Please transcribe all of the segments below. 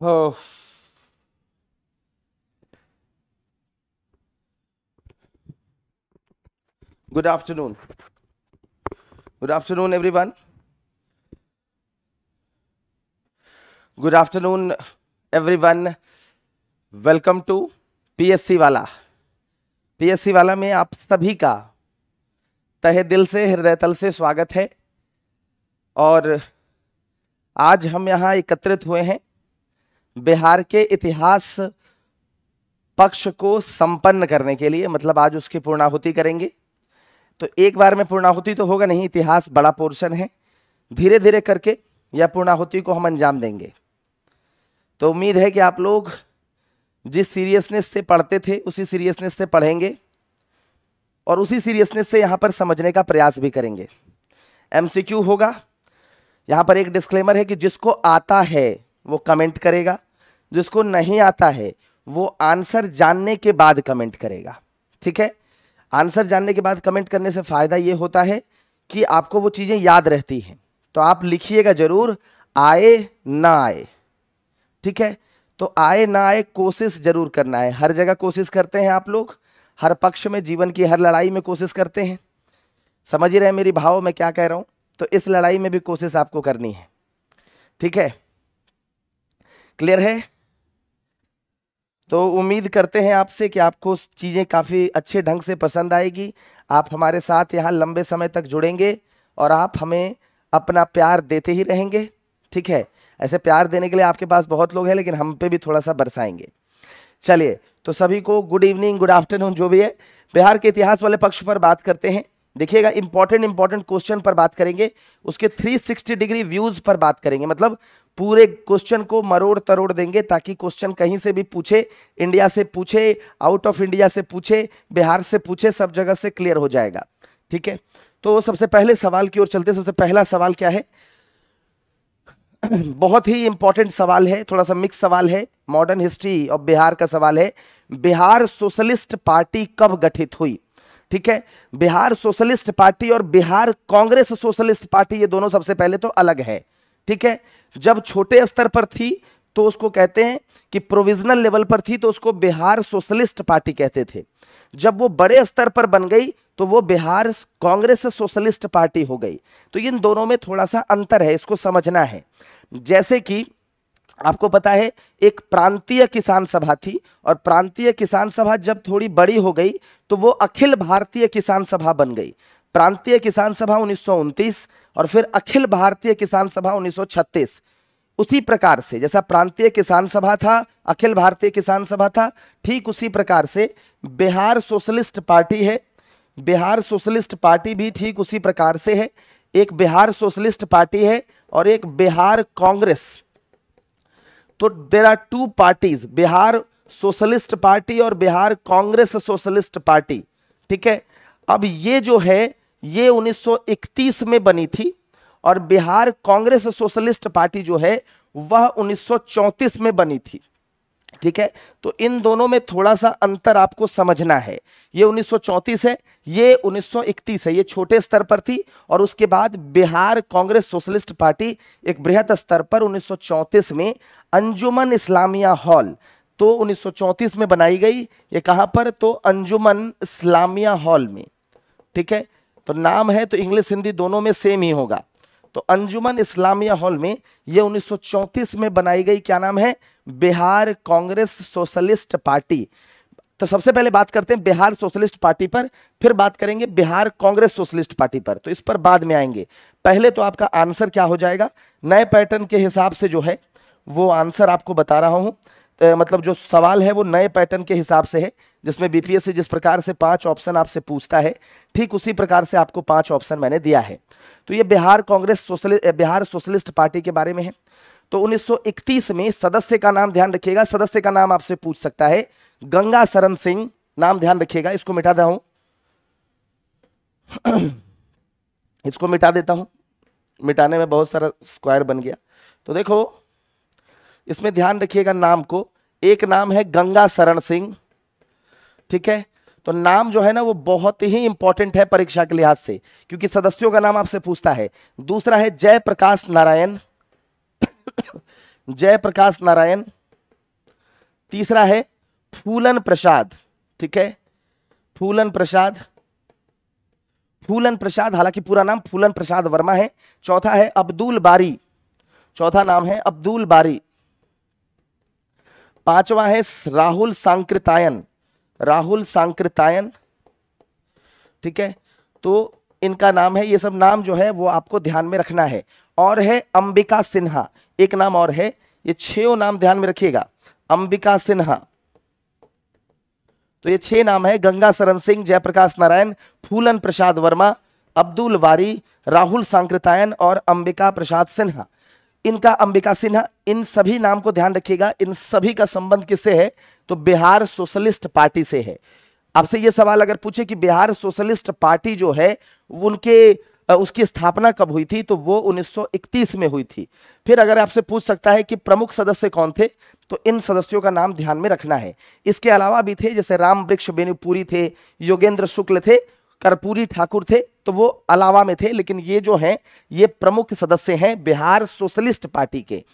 Oh. Good afternoon. Good afternoon, everyone. Good afternoon, everyone. Welcome to PSC वाला PSC वाला में आप सभी का तहे दिल से हृदय तल से स्वागत है और आज हम यहाँ एकत्रित हुए हैं बिहार के इतिहास पक्ष को संपन्न करने के लिए मतलब आज उसकी पूर्णाहुति करेंगे तो एक बार में पूर्णाहुति तो होगा नहीं इतिहास बड़ा पोर्शन है धीरे धीरे करके यह पूर्णाहुति को हम अंजाम देंगे तो उम्मीद है कि आप लोग जिस सीरियसनेस से पढ़ते थे उसी सीरियसनेस से पढ़ेंगे और उसी सीरियसनेस से यहाँ पर समझने का प्रयास भी करेंगे एमसीक्यू होगा यहाँ पर एक डिस्क्लेमर है कि जिसको आता है वो कमेंट करेगा जिसको नहीं आता है वो आंसर जानने के बाद कमेंट करेगा ठीक है आंसर जानने के बाद कमेंट करने से फ़ायदा ये होता है कि आपको वो चीज़ें याद रहती हैं तो आप लिखिएगा ज़रूर आए ना आए ठीक है तो आए ना आए कोशिश ज़रूर करना है हर जगह कोशिश करते हैं आप लोग हर पक्ष में जीवन की हर लड़ाई में कोशिश करते हैं समझ ही रहे मेरी भाव में क्या कह रहा हूं तो इस लड़ाई में भी कोशिश आपको करनी है ठीक है क्लियर है तो उम्मीद करते हैं आपसे कि आपको चीज़ें काफ़ी अच्छे ढंग से पसंद आएगी आप हमारे साथ यहाँ लंबे समय तक जुड़ेंगे और आप हमें अपना प्यार देते ही रहेंगे ठीक है ऐसे प्यार देने के लिए आपके पास बहुत लोग हैं लेकिन हम पे भी थोड़ा सा बरसाएंगे चलिए तो सभी को गुड इवनिंग गुड आफ्टरनून जो भी है बिहार के इतिहास वाले पक्ष पर बात करते हैं देखिएगा इंपॉर्टेंट इंपॉर्टेंट क्वेश्चन पर बात करेंगे उसके 360 डिग्री व्यूज पर बात करेंगे मतलब पूरे क्वेश्चन को मरोड़ तरोड़ देंगे ताकि क्वेश्चन कहीं से भी पूछे इंडिया से पूछे आउट ऑफ इंडिया से पूछे बिहार से पूछे सब जगह से क्लियर हो जाएगा ठीक है तो सबसे पहले सवाल की ओर चलते सबसे पहला सवाल क्या है बहुत ही इंपॉर्टेंट सवाल है थोड़ा सा मिक्स सवाल है मॉडर्न हिस्ट्री ऑफ बिहार का सवाल है बिहार सोशलिस्ट पार्टी कब गठित हुई ठीक है बिहार सोशलिस्ट पार्टी और बिहार कांग्रेस सोशलिस्ट पार्टी ये दोनों सबसे पहले तो अलग है ठीक है जब छोटे स्तर पर थी तो उसको कहते हैं कि प्रोविजनल लेवल पर थी तो उसको बिहार सोशलिस्ट पार्टी कहते थे जब वो बड़े स्तर पर बन गई तो वो बिहार कांग्रेस सोशलिस्ट पार्टी हो गई तो इन दोनों में थोड़ा सा अंतर है इसको समझना है जैसे कि आपको पता है एक प्रांतीय किसान सभा थी और प्रांतीय किसान सभा जब थोड़ी बड़ी हो गई तो वो अखिल भारतीय किसान सभा बन गई प्रांतीय किसान सभा उन्नीस और फिर अखिल भारतीय किसान सभा उन्नीस उसी प्रकार से जैसा प्रांतीय किसान सभा था अखिल भारतीय किसान सभा था ठीक उसी प्रकार से बिहार सोशलिस्ट पार्टी है बिहार सोशलिस्ट पार्टी भी ठीक उसी प्रकार से है एक बिहार सोशलिस्ट पार्टी है और एक बिहार कांग्रेस तो there are two parties Bihar Socialist Party और बिहार कांग्रेस सोशलिस्ट पार्टी ठीक है अब ये जो है ये 1931 में बनी थी और बिहार कांग्रेस सोशलिस्ट पार्टी जो है वह 1934 में बनी थी ठीक है तो इन दोनों में थोड़ा सा अंतर आपको समझना है ये 1934 है ये 1931 है ये छोटे स्तर पर थी और उसके बाद बिहार कांग्रेस सोशलिस्ट पार्टी एक बृहद स्तर पर 1934 में अंजुमन इस्लामिया हॉल तो 1934 में बनाई गई ये कहां पर तो अंजुमन इस्लामिया हॉल में ठीक है तो नाम है तो इंग्लिश हिंदी दोनों में सेम ही होगा तो अंजुमन इस्लामिया हॉल में यह 1934 में बनाई गई क्या नाम है बिहार कांग्रेस सोशलिस्ट पार्टी तो सबसे पहले बात करते हैं बिहार सोशलिस्ट पार्टी पर फिर बात करेंगे बिहार कांग्रेस सोशलिस्ट पार्टी पर तो इस पर बाद में आएंगे पहले तो आपका आंसर क्या हो जाएगा नए पैटर्न के हिसाब से जो है वो आंसर आपको बता रहा हूं मतलब जो सवाल है वो नए पैटर्न के हिसाब से है जिसमें बीपीएससी जिस प्रकार से पांच ऑप्शन आपसे पूछता है ठीक उसी प्रकार से आपको पांच ऑप्शन मैंने दिया है तो ये Bihar Congress Socialist Bihar Socialist Party के बारे में है तो 1931 में सदस्य का नाम ध्यान रखिएगा सदस्य का नाम आपसे पूछ सकता है गंगा शरण सिंह नाम ध्यान रखिएगा इसको मिटा देता हूं इसको मिटा देता हूं मिटाने में बहुत सारा स्क्वायर बन गया तो देखो इसमें ध्यान रखिएगा नाम को एक नाम है गंगा शरण सिंह ठीक है तो नाम जो है ना वो बहुत ही इंपॉर्टेंट है परीक्षा के लिहाज से क्योंकि सदस्यों का नाम आपसे पूछता है दूसरा है जयप्रकाश नारायण जयप्रकाश नारायण तीसरा है फूलन प्रसाद ठीक है फूलन प्रसाद फूलन प्रसाद हालांकि पूरा नाम फूलन प्रसाद वर्मा है चौथा है अब्दुल बारी चौथा नाम है अब्दुल बारी पांचवा है राहुल सांकृतायन राहुल सांकृतायन ठीक है तो इनका नाम है ये सब नाम जो है वो आपको ध्यान में रखना है और है अंबिका सिन्हा एक नाम और है ये छो नाम ध्यान में रखिएगा अंबिका सिन्हा तो ये छह नाम है गंगा सरन सिंह जयप्रकाश नारायण फूलन प्रसाद वर्मा अब्दुल वारी राहुल सांकृतायन और अंबिका प्रसाद सिन्हा इनका अंबिका सिन्हा इन सभी नाम को ध्यान रखिएगा इन सभी का संबंध किससे है तो बिहार सोशलिस्ट पार्टी से है आपसे यह सवाल अगर पूछे कि बिहार सोशलिस्ट पार्टी जो है उनके उसकी स्थापना कब हुई थी तो वो 1931 में हुई थी फिर अगर आपसे पूछ सकता है कि प्रमुख सदस्य कौन थे तो इन सदस्यों का नाम ध्यान में रखना है इसके अलावा भी थे जैसे राम वृक्ष बेनीपुरी थे योगेंद्र शुक्ल थे कर्पूरी ठाकुर थे तो वो अलावा में थे लेकिन ये जो हैं ये प्रमुख सदस्य हैं बिहार सोशलिस्ट पार्टी के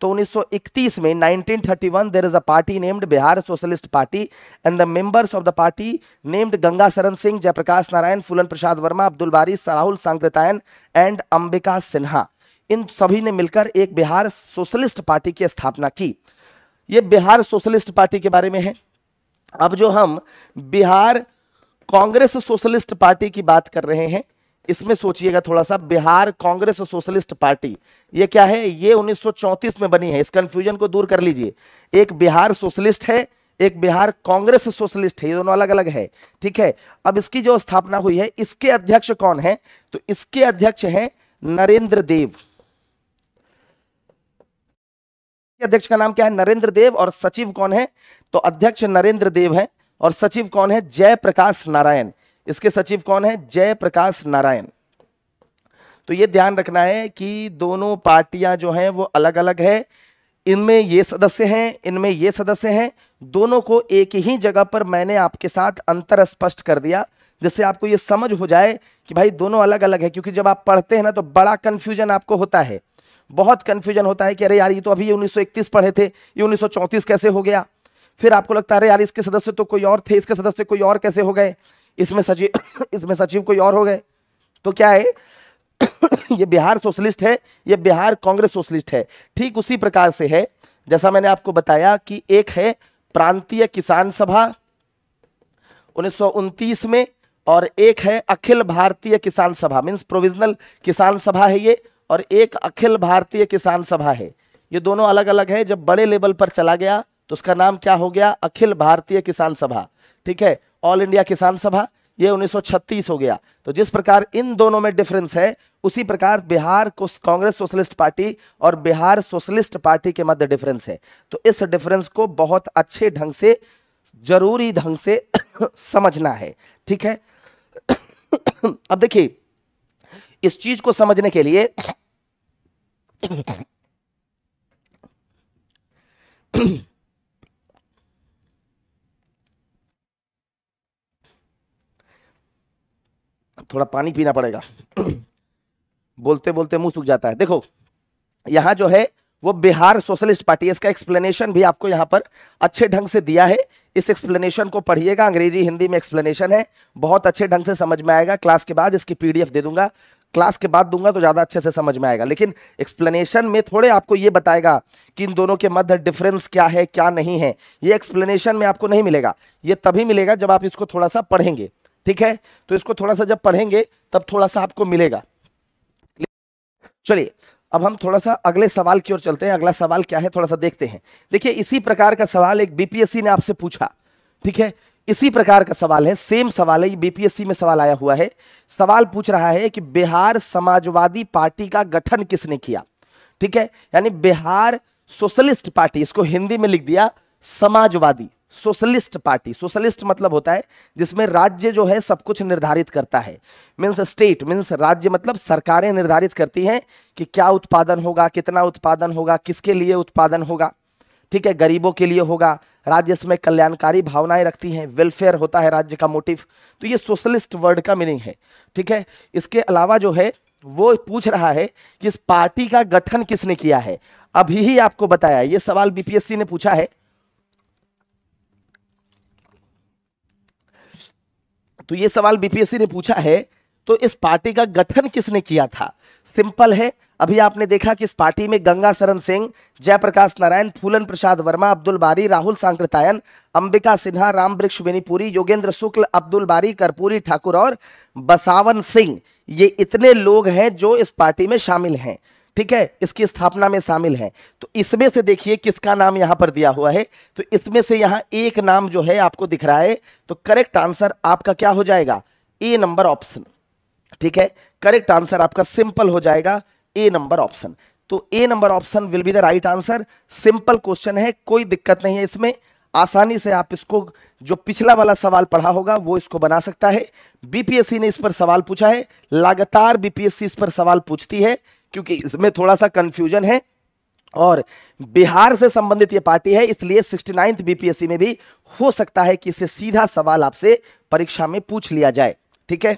तो 1931 में 1931 thirty one there is a party named Bihar Socialist Party and the members of the party named Ganga Sharan Singh Jayaprakash Narayan Phulan Prasad Verma Abdul Bari Rahul Sankrityayan and Ambika Sinha इन सभी ने मिलकर एक बिहार सोशलिस्ट पार्टी की स्थापना की ये बिहार सोशलिस्ट पार्टी के बारे में है अब जो हम बिहार कांग्रेस सोशलिस्ट पार्टी की बात कर रहे हैं इसमें सोचिएगा थोड़ा सा बिहार कांग्रेस सोशलिस्ट पार्टी ये क्या है ये 1934 में बनी है इस कंफ्यूजन को दूर कर लीजिए एक बिहार सोशलिस्ट है एक बिहार कांग्रेस सोशलिस्ट है ये दोनों अलग अलग है ठीक है अब इसकी जो स्थापना हुई है इसके अध्यक्ष कौन है तो इसके अध्यक्ष है नरेंद्र देव अध्यक्ष का नाम क्या है नरेंद्र देव और सचिव कौन है तो अध्यक्ष नरेंद्र देव है और सचिव कौन है जयप्रकाश नारायण इसके सचिव कौन है जयप्रकाश नारायण तो ये ध्यान रखना है कि दोनों पार्टियां जो हैं वो अलग अलग है इनमें ये सदस्य हैं इनमें ये सदस्य हैं दोनों को एक ही जगह पर मैंने आपके साथ अंतर स्पष्ट कर दिया जिससे आपको ये समझ हो जाए कि भाई दोनों अलग अलग है क्योंकि जब आप पढ़ते हैं ना तो बड़ा कन्फ्यूजन आपको होता है बहुत कन्फ्यूजन होता है कि अरे यार ये तो अभी 1931 पढ़े थे ये 1934 कैसे हो गया फिर आपको लगता है यार इसके सदस्य तो कोई और थे इसके सदस्य कोई और कैसे हो गए इसमें सचिव इसमें सचिव कोई और हो गए तो क्या है ये बिहार सोशलिस्ट है ये बिहार कांग्रेस सोशलिस्ट है ठीक उसी प्रकार से है जैसा मैंने आपको बताया कि एक है प्रांतीय किसान सभा उन्नीस में और एक है अखिल भारतीय किसान सभा मीन्स प्रोविजनल किसान सभा है ये और एक अखिल भारतीय किसान सभा है ये दोनों अलग अलग है जब बड़े लेवल पर चला गया तो उसका नाम क्या हो गया अखिल भारतीय किसान सभा ठीक है ऑल इंडिया किसान सभा ये 1936 हो गया तो जिस प्रकार इन दोनों में डिफरेंस है उसी प्रकार बिहार को कांग्रेस सोशलिस्ट पार्टी और बिहार सोशलिस्ट पार्टी के मध्य डिफरेंस है तो इस डिफरेंस को बहुत अच्छे ढंग से जरूरी ढंग से समझना है ठीक है अब देखिए इस चीज को समझने के लिए थोड़ा पानी पीना पड़ेगा बोलते बोलते मुंह सूख जाता है देखो यहां जो है वो बिहार सोशलिस्ट पार्टी इसका एक्सप्लेनेशन भी आपको यहां पर अच्छे ढंग से दिया है इस एक्सप्लेनेशन को पढ़िएगा अंग्रेजी हिंदी में एक्सप्लेनेशन है बहुत अच्छे ढंग से समझ में आएगा क्लास के बाद इसकी पीडीएफ दे दूंगा क्लास के बाद दूंगा तो ज़्यादा अच्छे से समझ में आएगा लेकिन एक्सप्लेनेशन में थोड़े आपको ये बताएगा कि इन दोनों के मध्य डिफरेंस क्या है क्या नहीं है ये एक्सप्लेनेशन में आपको नहीं मिलेगा ये तभी मिलेगा जब आप इसको थोड़ा सा पढ़ेंगे ठीक है तो इसको थोड़ा सा जब पढ़ेंगे तब थोड़ा सा आपको मिलेगा चलिए अब हम थोड़ा सा अगले सवाल की ओर चलते हैं अगला सवाल क्या है थोड़ा सा देखते हैं देखिए इसी प्रकार का सवाल एक बीपीएससी ने आपसे पूछा ठीक है इसी प्रकार का सवाल है सेम सवाल है बीपीएससी में सवाल आया हुआ है सवाल पूछ रहा है कि बिहार समाजवादी पार्टी का गठन किसने किया ठीक है यानी बिहार सोशलिस्ट पार्टी इसको हिंदी में लिख दिया समाजवादी सोशलिस्ट पार्टी सोशलिस्ट मतलब होता है जिसमें राज्य जो है सब कुछ निर्धारित करता है मीन्स स्टेट मीन्स राज्य मतलब सरकारें निर्धारित करती हैं कि क्या उत्पादन होगा कितना उत्पादन होगा किसके लिए उत्पादन होगा ठीक है गरीबों के लिए होगा राज्य इसमें कल्याणकारी भावनाएं रखती हैं वेलफेयर होता है राज्य का मोटिव तो ये सोशलिस्ट वर्ड का मीनिंग है ठीक है इसके अलावा जो है वो पूछ रहा है कि इस पार्टी का गठन किसने किया है अभी ही आपको बताया ये सवाल बीपीएससी ने पूछा है तो ये सवाल बीपीएससी ने पूछा है तो इस पार्टी का गठन किसने किया था सिंपल है अभी आपने देखा कि इस पार्टी में गंगा शरण सिंह जयप्रकाश नारायण फूलन प्रसाद वर्मा अब्दुल बारी राहुल सांक्रतायन अंबिका सिन्हा राम वृक्ष बेनीपुरी योगेंद्र शुक्ल अब्दुल बारी कर्पूरी ठाकुर और बसावन सिंह ये इतने लोग हैं जो इस पार्टी में शामिल हैं ठीक है इसकी स्थापना में शामिल है तो इसमें से देखिए किसका नाम यहां पर दिया हुआ है तो इसमें से यहां एक नाम जो है आपको दिख रहा है तो करेक्ट आंसर आपका क्या हो जाएगा ए नंबर ऑप्शन ठीक है करेक्ट आंसर आपका सिंपल हो जाएगा ए नंबर ऑप्शन तो A number option will be the right answer simple question है कोई दिक्कत नहीं है इसमें आसानी से आप इसको जो पिछला वाला सवाल पढ़ा होगा वो इसको बना सकता है बीपीएससी ने इस पर सवाल पूछा है लगातार बीपीएससी इस पर सवाल पूछती है क्योंकि इसमें थोड़ा सा कंफ्यूजन है और बिहार से संबंधित ये पार्टी है इसलिए सिक्सटी नाइन्थ बीपीएससी में भी हो सकता है कि इसे सीधा सवाल आपसे परीक्षा में पूछ लिया जाए ठीक है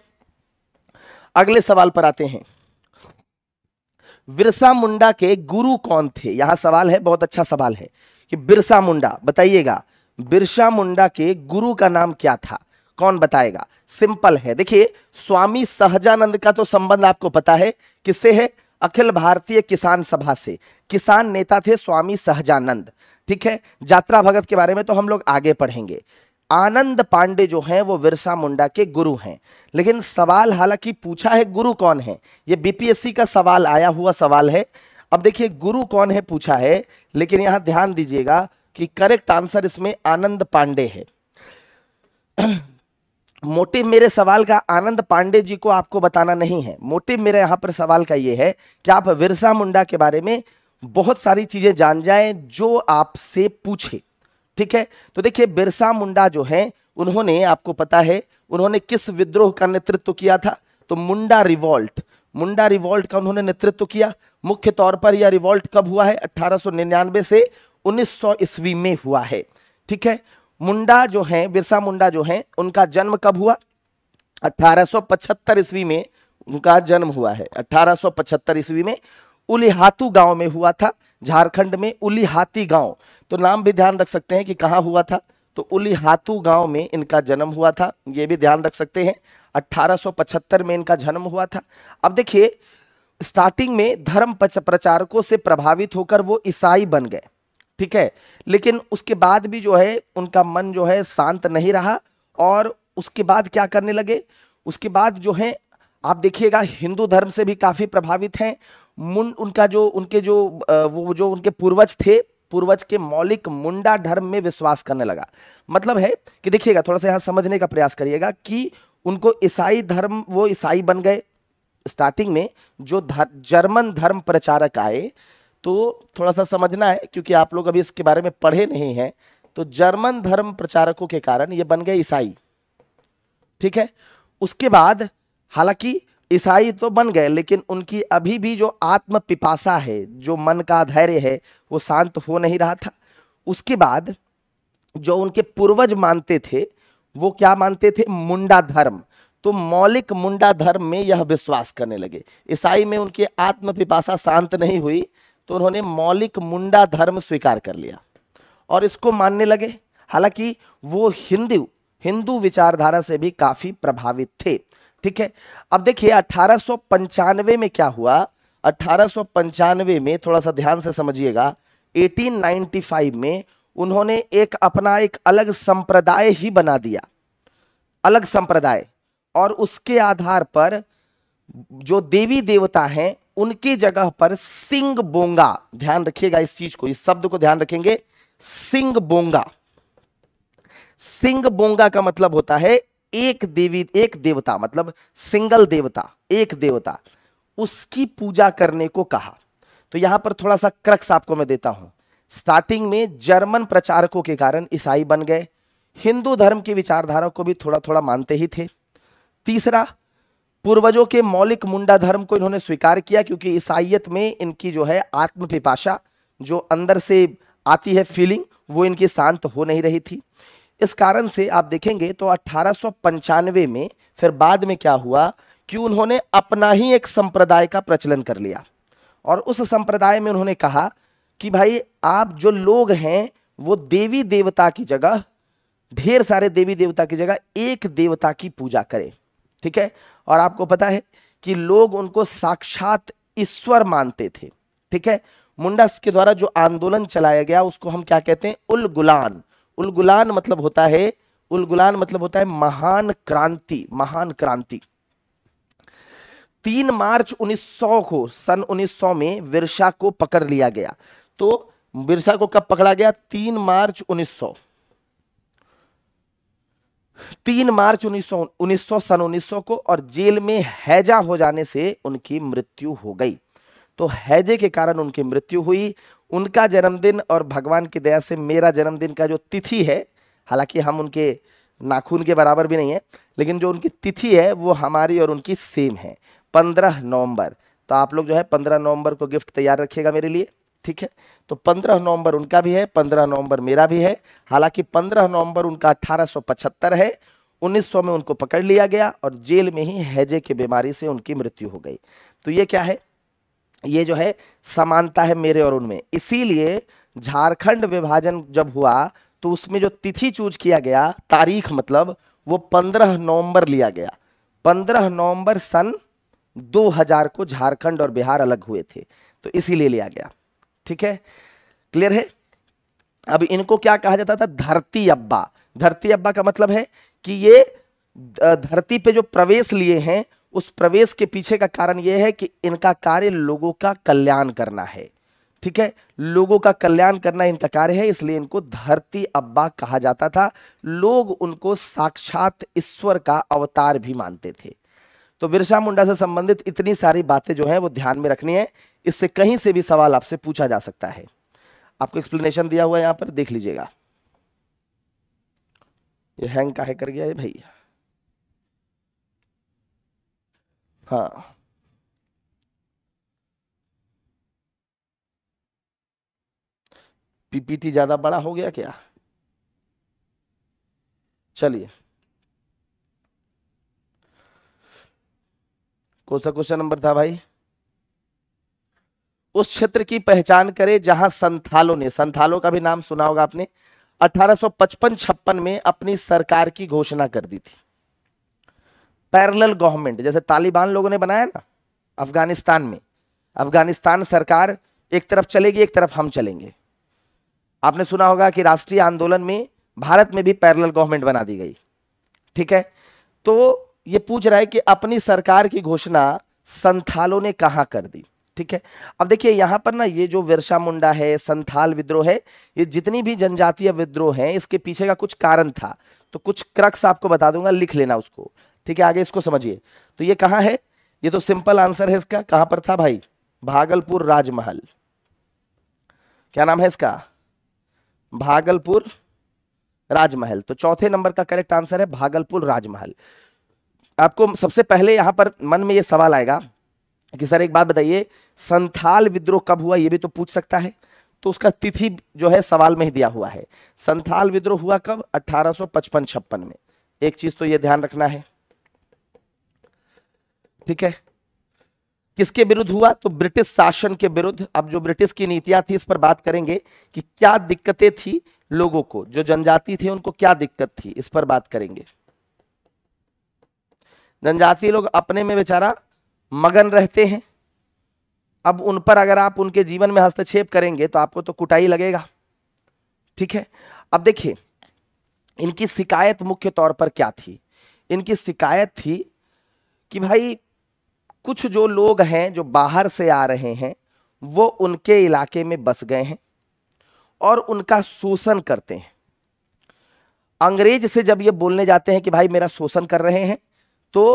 अगले सवाल पर आते हैं बिरसा मुंडा के गुरु कौन थे यहां सवाल है बहुत अच्छा सवाल है कि बिरसा मुंडा बताइएगा बिरसा मुंडा के गुरु का नाम क्या था कौन बताएगा सिंपल है देखिए स्वामी सहजानंद का तो संबंध आपको पता है किससे है अखिल भारतीय किसान सभा से किसान नेता थे स्वामी सहजानंद ठीक है जात्रा भगत के बारे में तो हम लोग आगे पढ़ेंगे आनंद पांडे जो हैं वो विरसा मुंडा के गुरु हैं लेकिन सवाल हालांकि पूछा है गुरु कौन है ये बीपीएससी का सवाल आया हुआ सवाल है अब देखिए गुरु कौन है पूछा है लेकिन यहां ध्यान दीजिएगा कि करेक्ट आंसर इसमें आनंद पांडे है मोटिव मेरे सवाल का आनंद पांडे जी को आपको बताना नहीं है मोटिव मेरे यहाँ पर सवाल का ये है कि आप विरसा मुंडा के बारे में बहुत सारी चीज़ें जान जाएं जो आपसे पूछे ठीक है तो देखिए बिरसा मुंडा जो हैं उन्होंने आपको पता है उन्होंने किस विद्रोह का नेतृत्व किया था तो मुंडा रिवॉल्ट मुंडा रिवॉल्ट का उन्होंने नेतृत्व किया मुख्य तौर पर यह रिवॉल्ट कब हुआ है 1899 से 1900 ईस्वी में हुआ है ठीक है मुंडा जो हैं बिरसा मुंडा जो हैं उनका जन्म कब हुआ 1875 ईस्वी में उनका जन्म हुआ है 1875 ईस्वी में उलिहातू गांव में हुआ था झारखंड में उलिहाती गांव तो नाम भी ध्यान रख सकते हैं कि कहाँ हुआ था तो उलिहातू गांव में इनका जन्म हुआ था ये भी ध्यान रख सकते हैं 1875 में इनका जन्म हुआ था अब देखिए स्टार्टिंग में धर्म प्रचारकों से प्रभावित होकर वो ईसाई बन गए ठीक है लेकिन उसके बाद भी जो है उनका मन जो है शांत नहीं रहा और उसके बाद क्या करने लगे उसके बाद जो है आप देखिएगा हिंदू धर्म से भी काफ़ी प्रभावित हैं मुन उनका जो उनके जो वो जो उनके पूर्वज थे पूर्वज के मौलिक मुंडा धर्म में विश्वास करने लगा मतलब है कि देखिएगा थोड़ा सा यहां समझने का प्रयास करिएगा कि उनको ईसाई धर्म वो ईसाई बन गए स्टार्टिंग में जो धर, जर्मन धर्म प्रचारक आए तो थोड़ा सा समझना है क्योंकि आप लोग अभी इसके बारे में पढ़े नहीं हैं तो जर्मन धर्म प्रचारकों के कारण ये बन गए ईसाई ठीक है उसके बाद हालांकि ईसाई तो बन गए लेकिन उनकी अभी भी जो आत्म पिपासा है जो मन का धैर्य है वो शांत हो नहीं रहा था उसके बाद जो उनके पूर्वज मानते थे वो क्या मानते थे मुंडा धर्म तो मौलिक मुंडा धर्म में यह विश्वास करने लगे ईसाई में उनकी आत्म पिपासा शांत नहीं हुई तो उन्होंने मौलिक मुंडा धर्म स्वीकार कर लिया और इसको मानने लगे हालांकि वो हिंदू हिंदू विचारधारा से भी काफ़ी प्रभावित थे ठीक है अब देखिए अठारह में क्या हुआ अठारह में थोड़ा सा ध्यान से समझिएगा 1895 में उन्होंने एक अपना एक अलग संप्रदाय ही बना दिया अलग संप्रदाय और उसके आधार पर जो देवी देवता हैं उनकी जगह पर सिंग बोंगा ध्यान रखिएगा इस चीज को इस शब्द को ध्यान रखेंगे सिंह बोंगा सिंह बोंगा का मतलब होता है एक देवी एक देवता मतलब सिंगल देवता एक देवता उसकी पूजा करने को कहा तो यहां पर थोड़ा सा क्रक्स आपको मैं देता हूं स्टार्टिंग में जर्मन प्रचारकों के कारण ईसाई बन गए हिंदू धर्म की विचारधारा को भी थोड़ा थोड़ा मानते ही थे तीसरा पूर्वजों के मौलिक मुंडा धर्म को इन्होंने स्वीकार किया क्योंकि ईसाइत में इनकी जो है आत्मपिपाशा जो अंदर से आती है फीलिंग वो इनकी शांत हो नहीं रही थी इस कारण से आप देखेंगे तो अट्ठारह में फिर बाद में क्या हुआ कि उन्होंने अपना ही एक संप्रदाय का प्रचलन कर लिया और उस संप्रदाय में उन्होंने कहा कि भाई आप जो लोग हैं वो देवी देवता की जगह ढेर सारे देवी देवता की जगह एक देवता की पूजा करें ठीक है और आपको पता है कि लोग उनको साक्षात ईश्वर मानते थे ठीक है मुंडा के द्वारा जो आंदोलन चलाया गया उसको हम क्या कहते हैं उल गुलान उल गुलान मतलब होता है उल गुलान मतलब होता है महान क्रांति महान क्रांति तीन मार्च 1900 को सन 1900 में विरसा को पकड़ लिया गया तो बिरसा को कब पकड़ा गया तीन मार्च 1900 तीन मार्च उन्नीस सौ सन सौ को और जेल में हैजा हो जाने से उनकी मृत्यु हो गई तो हैजे के कारण उनकी मृत्यु हुई उनका जन्मदिन और भगवान की दया से मेरा जन्मदिन का जो तिथि है हालांकि हम उनके नाखून के बराबर भी नहीं है लेकिन जो उनकी तिथि है वो हमारी और उनकी सेम है पंद्रह नवंबर तो आप लोग जो है पंद्रह नवंबर को गिफ्ट तैयार रखिएगा मेरे लिए ठीक है तो 15 नवंबर उनका भी है 15 नवंबर मेरा भी है हालांकि 15 नवंबर उनका 1875 है 1900 में उनको पकड़ लिया गया और जेल में ही हैजे की बीमारी से उनकी मृत्यु हो गई तो ये क्या है ये जो है समानता है मेरे और उनमें इसीलिए झारखंड विभाजन जब हुआ तो उसमें जो तिथि चूज किया गया तारीख मतलब वो 15 नवंबर लिया गया 15 नवंबर सन 2000 को झारखंड और बिहार अलग हुए थे तो इसीलिए लिया गया ठीक है क्लियर है अब इनको क्या कहा जाता था धरती अब्बा धरती अब्बा का मतलब है कि ये धरती पे जो प्रवेश लिए हैं उस प्रवेश के पीछे का कारण यह है कि इनका कार्य लोगों का कल्याण करना है ठीक है लोगों का कल्याण करना इनका कार्य है इसलिए इनको धरती अब्बा कहा जाता था लोग उनको साक्षात ईश्वर का अवतार भी मानते थे तो बिरसा मुंडा से संबंधित इतनी सारी बातें जो हैं वो ध्यान में रखनी है इससे कहीं से भी सवाल आपसे पूछा जा सकता है आपको एक्सप्लेनेशन दिया हुआ है यहां पर देख लीजिएगा ये हैंग काहे कर गया है भाई हाँ पीपीटी ज़्यादा बड़ा हो गया क्या चलिए कौन सा क्वेश्चन नंबर था भाई उस क्षेत्र की पहचान करें जहां संथालों ने संथालों का भी नाम सुना होगा आपने 1855-56 में अपनी सरकार की घोषणा कर दी थी पैरेलल गवर्नमेंट जैसे तालिबान लोगों ने बनाया ना अफगानिस्तान में अफगानिस्तान सरकार एक तरफ चलेगी एक तरफ हम चलेंगे आपने सुना होगा कि राष्ट्रीय आंदोलन में भारत में भी पैरेलल गवर्नमेंट बना दी गई ठीक है तो ये पूछ रहा है कि अपनी सरकार की घोषणा संथालों ने कहा कर दी ठीक है अब देखिए यहां पर ना ये जो विरसा मुंडा है संथाल विद्रोह है ये जितनी भी जनजातीय विद्रोह हैं इसके पीछे का कुछ कारण था तो कुछ क्रक्स आपको बता दूंगा लिख लेना उसको ठीक है आगे इसको समझिए तो ये कहां है ये तो सिंपल आंसर है इसका कहां पर था भाई भागलपुर राजमहल क्या नाम है इसका भागलपुर राजमहल तो चौथे नंबर का करेक्ट आंसर है भागलपुर राजमहल आपको सबसे पहले यहां पर मन में ये सवाल आएगा कि सर एक बात बताइए संथाल विद्रोह कब हुआ ये भी तो पूछ सकता है तो उसका तिथि जो है सवाल में ही दिया हुआ है संथाल विद्रोह हुआ कब अठारह सौ में एक चीज तो यह ध्यान रखना है ठीक है किसके विरुद्ध हुआ तो ब्रिटिश शासन के विरुद्ध अब जो ब्रिटिश की नीतियां थी इस पर बात करेंगे कि क्या दिक्कतें थी लोगों को जो जनजाति थे उनको क्या दिक्कत थी इस पर बात करेंगे जनजाति लोग अपने में बेचारा मगन रहते हैं अब उन पर अगर आप उनके जीवन में हस्तक्षेप करेंगे तो आपको तो कुटाई लगेगा ठीक है अब देखिए इनकी शिकायत मुख्य तौर पर क्या थी इनकी शिकायत थी कि भाई कुछ जो लोग हैं जो बाहर से आ रहे हैं वो उनके इलाके में बस गए हैं और उनका शोषण करते हैं अंग्रेज से जब ये बोलने जाते हैं कि भाई मेरा शोषण कर रहे हैं तो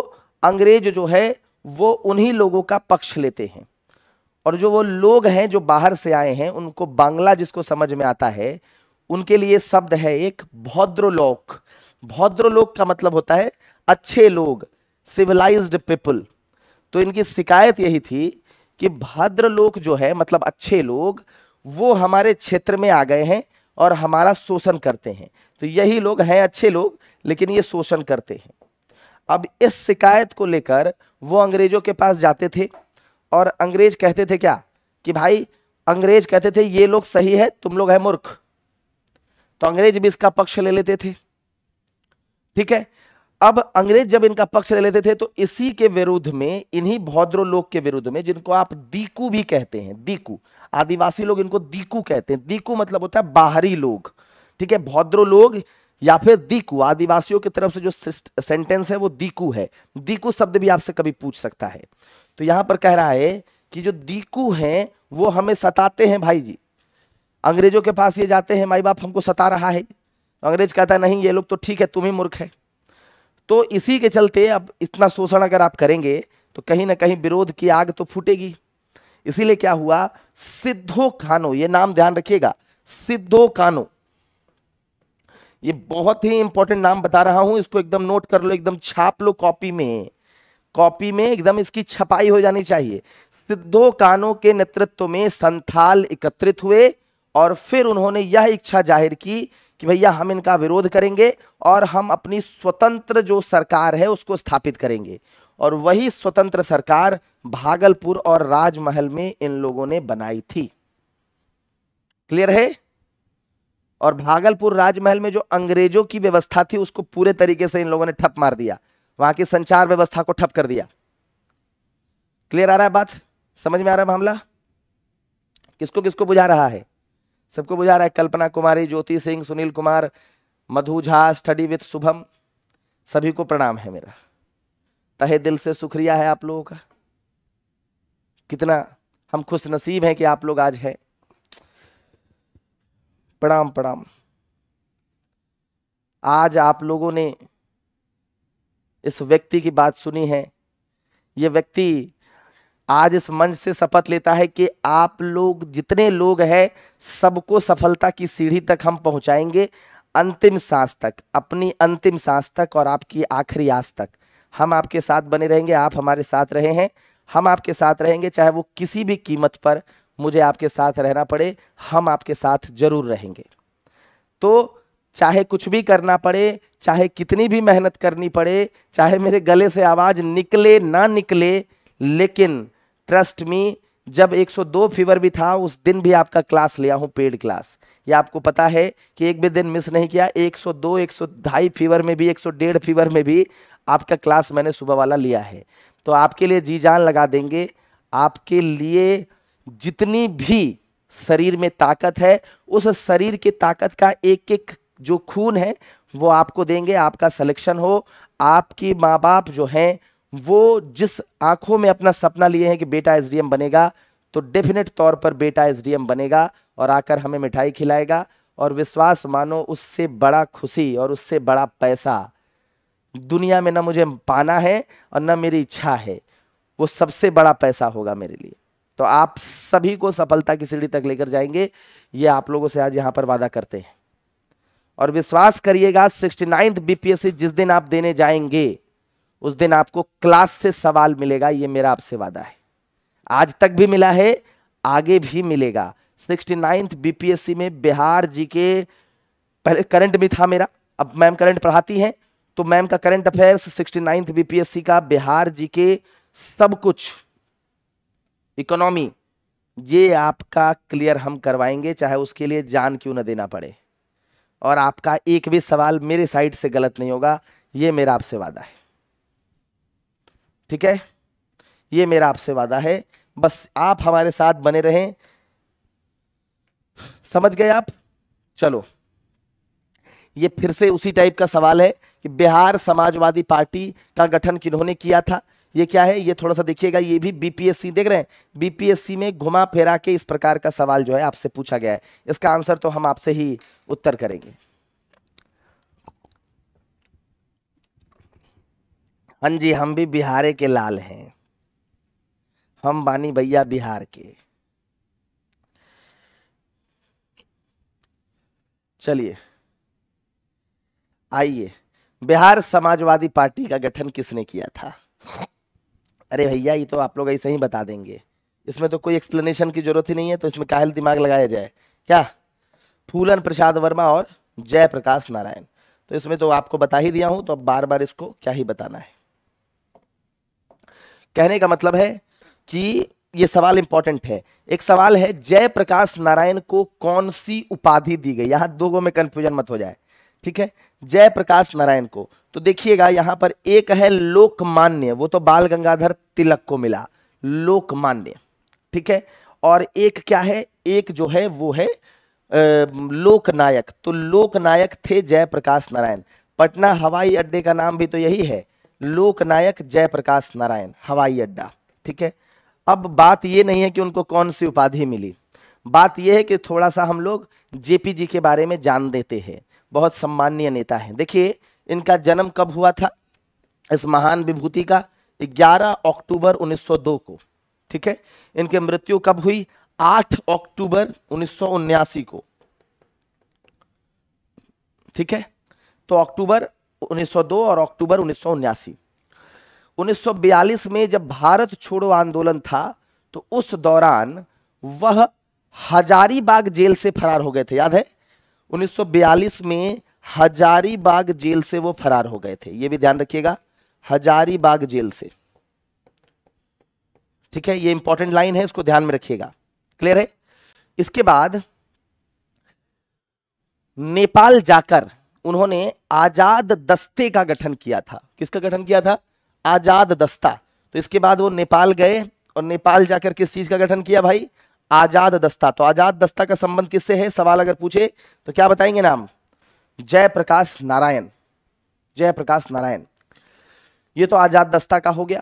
अंग्रेज जो है वो उन्हीं लोगों का पक्ष लेते हैं और जो वो लोग हैं जो बाहर से आए हैं उनको बांग्ला जिसको समझ में आता है उनके लिए शब्द है एक भौद्रलोक भौद्रलोक का मतलब होता है अच्छे लोग सिविलाइज्ड पीपल तो इनकी शिकायत यही थी कि भद्रलोक जो है मतलब अच्छे लोग वो हमारे क्षेत्र में आ गए हैं और हमारा शोषण करते हैं तो यही लोग हैं अच्छे लोग लेकिन ये शोषण करते हैं अब इस शिकायत को लेकर वो अंग्रेजों के पास जाते थे और अंग्रेज कहते थे क्या कि भाई अंग्रेज कहते थे ये लोग सही है तुम लोग है मूर्ख तो अंग्रेज भी इसका पक्ष ले लेते थे ठीक है अब अंग्रेज जब इनका पक्ष ले लेते थे तो इसी के विरुद्ध में इन्हीं भौद्रो लोग के विरुद्ध में जिनको आप दीकू भी कहते हैं दीकू आदिवासी लोग इनको दीकू कहते हैं दीकू मतलब होता है बाहरी लोग ठीक है भौद्रो लोग या फिर दीकू आदिवासियों की तरफ से जो सेंटेंस है वो दीकू है दीकू शब्द भी आपसे कभी पूछ सकता है तो यहां पर कह रहा है कि जो दीकू हैं वो हमें सताते हैं भाई जी अंग्रेजों के पास ये जाते हैं माई बाप हमको सता रहा है अंग्रेज कहता नहीं ये लोग तो ठीक है तुम ही मूर्ख है तो इसी के चलते अब इतना शोषण अगर आप करेंगे तो कहीं ना कहीं विरोध की आग तो फूटेगी इसीलिए क्या हुआ सिद्धो कानो ये नाम ध्यान रखिएगा सिद्धो कानो ये बहुत ही इंपॉर्टेंट नाम बता रहा हूं इसको एकदम नोट कर लो एकदम छाप लो कॉपी में कॉपी में एकदम इसकी छपाई हो जानी चाहिए सिद्धो कानों के नेतृत्व में संथाल एकत्रित हुए और फिर उन्होंने यह इच्छा जाहिर की कि भैया हम इनका विरोध करेंगे और हम अपनी स्वतंत्र जो सरकार है उसको स्थापित करेंगे और वही स्वतंत्र सरकार भागलपुर और राजमहल में इन लोगों ने बनाई थी क्लियर है और भागलपुर राजमहल में जो अंग्रेजों की व्यवस्था थी उसको पूरे तरीके से इन लोगों ने ठप मार दिया वहां की संचार व्यवस्था को ठप कर दिया क्लियर आ रहा है बात समझ में आ रहा है मामला किसको किसको बुझा रहा है सबको बुझा रहा है कल्पना कुमारी ज्योति सिंह सुनील कुमार मधु झा स्टडी विथ शुभम सभी को प्रणाम है मेरा तहे दिल से शुक्रिया है आप लोगों का कितना हम खुश नसीब हैं कि आप लोग आज हैं प्रणाम प्रणाम आज आप लोगों ने इस व्यक्ति की बात सुनी है ये व्यक्ति आज इस मंच से शपथ लेता है कि आप लोग जितने लोग हैं सबको सफलता की सीढ़ी तक हम पहुंचाएंगे अंतिम सांस तक अपनी अंतिम सांस तक और आपकी आखिरी आस तक हम आपके साथ बने रहेंगे आप हमारे साथ रहे हैं हम आपके साथ रहेंगे चाहे वो किसी भी कीमत पर मुझे आपके साथ रहना पड़े हम आपके साथ जरूर रहेंगे तो चाहे कुछ भी करना पड़े चाहे कितनी भी मेहनत करनी पड़े चाहे मेरे गले से आवाज़ निकले ना निकले लेकिन ट्रस्ट मी जब 102 फीवर भी था उस दिन भी आपका क्लास लिया हूँ पेड क्लास ये आपको पता है कि एक भी दिन मिस नहीं किया 102 सौ फीवर में भी डेढ़ फीवर में भी आपका क्लास मैंने सुबह वाला लिया है तो आपके लिए जी जान लगा देंगे आपके लिए जितनी भी शरीर में ताकत है उस शरीर की ताकत का एक एक जो खून है वो आपको देंगे आपका सिलेक्शन हो आपकी माँ बाप जो हैं वो जिस आंखों में अपना सपना लिए हैं कि बेटा एसडीएम बनेगा तो डेफिनेट तौर पर बेटा एसडीएम बनेगा और आकर हमें मिठाई खिलाएगा और विश्वास मानो उससे बड़ा खुशी और उससे बड़ा पैसा दुनिया में ना मुझे पाना है और ना मेरी इच्छा है वो सबसे बड़ा पैसा होगा मेरे लिए तो आप सभी को सफलता की सीढ़ी तक लेकर जाएंगे ये आप लोगों से आज यहाँ पर वादा करते हैं और विश्वास करिएगा सिक्सटी नाइन्थ बीपीएससी जिस दिन आप देने जाएंगे उस दिन आपको क्लास से सवाल मिलेगा ये मेरा आपसे वादा है आज तक भी मिला है आगे भी मिलेगा सिक्सटी नाइन्थ बीपीएससी में बिहार जी के पहले करंट भी था मेरा अब मैम करंट पढ़ाती हैं तो मैम का current affairs sixty ninth BPSC का बिहार जी के सब कुछ इकोनॉमी ये आपका क्लियर हम करवाएंगे चाहे उसके लिए जान क्यों ना देना पड़े और आपका एक भी सवाल मेरे साइड से गलत नहीं होगा ये मेरा आपसे वादा है ठीक है ये मेरा आपसे वादा है बस आप हमारे साथ बने रहें समझ गए आप चलो ये फिर से उसी टाइप का सवाल है कि बिहार समाजवादी पार्टी का गठन किन्होंने किया था ये क्या है ये थोड़ा सा देखिएगा ये भी बीपीएससी देख रहे हैं बीपीएससी में घुमा फेरा के इस प्रकार का सवाल जो है आपसे पूछा गया है इसका आंसर तो हम आपसे ही उत्तर करेंगे हाँ जी हम भी बिहार के लाल हैं हम बानी भैया बिहार के चलिए आइए बिहार समाजवादी पार्टी का गठन किसने किया था अरे भैया ये तो आप लोग ऐसे ही बता देंगे इसमें तो कोई एक्सप्लेनेशन की जरूरत ही नहीं है तो इसमें काहल दिमाग लगाया जाए क्या फूलन प्रसाद वर्मा और जय प्रकाश नारायण तो इसमें तो आपको बता ही दिया हूं तो अब बार बार इसको क्या ही बताना है कहने का मतलब है कि ये सवाल इंपॉर्टेंट है एक सवाल है जय प्रकाश नारायण को कौन सी उपाधि दी गई यहां दो में कंफ्यूजन मत हो जाए ठीक है जय प्रकाश नारायण को तो देखिएगा यहां पर एक है लोकमान्य वो तो बाल गंगाधर तिलक को मिला लोकमान्य ठीक है और एक क्या है एक जो है वो है लोकनायक तो लोकनायक थे जयप्रकाश नारायण पटना हवाई अड्डे का नाम भी तो यही है लोकनायक जयप्रकाश नारायण हवाई अड्डा ठीक है अब बात ये नहीं है कि उनको कौन सी उपाधि मिली बात यह है कि थोड़ा सा हम लोग जेपी जी के बारे में जान देते हैं बहुत सम्मानीय नेता हैं देखिए इनका जन्म कब हुआ था इस महान विभूति का 11 अक्टूबर 1902 को ठीक है इनके मृत्यु कब हुई 8 अक्टूबर उन्नीस को ठीक है तो अक्टूबर 1902 और अक्टूबर उन्नीस 1942 में जब भारत छोड़ो आंदोलन था तो उस दौरान वह हजारीबाग जेल से फरार हो गए थे याद है 1942 में हजारीबाग जेल से वो फरार हो गए थे ये भी ध्यान रखिएगा हजारीबाग जेल से ठीक है ये इंपॉर्टेंट लाइन है इसको ध्यान में रखिएगा क्लियर है इसके बाद नेपाल जाकर उन्होंने आजाद दस्ते का गठन किया था किसका गठन किया था आजाद दस्ता तो इसके बाद वो नेपाल गए और नेपाल जाकर किस चीज का गठन किया भाई आजाद दस्ता तो आजाद दस्ता का संबंध किससे है सवाल अगर पूछे तो क्या बताएंगे नाम जयप्रकाश नारायण जयप्रकाश नारायण ये तो आजाद दस्ता का हो गया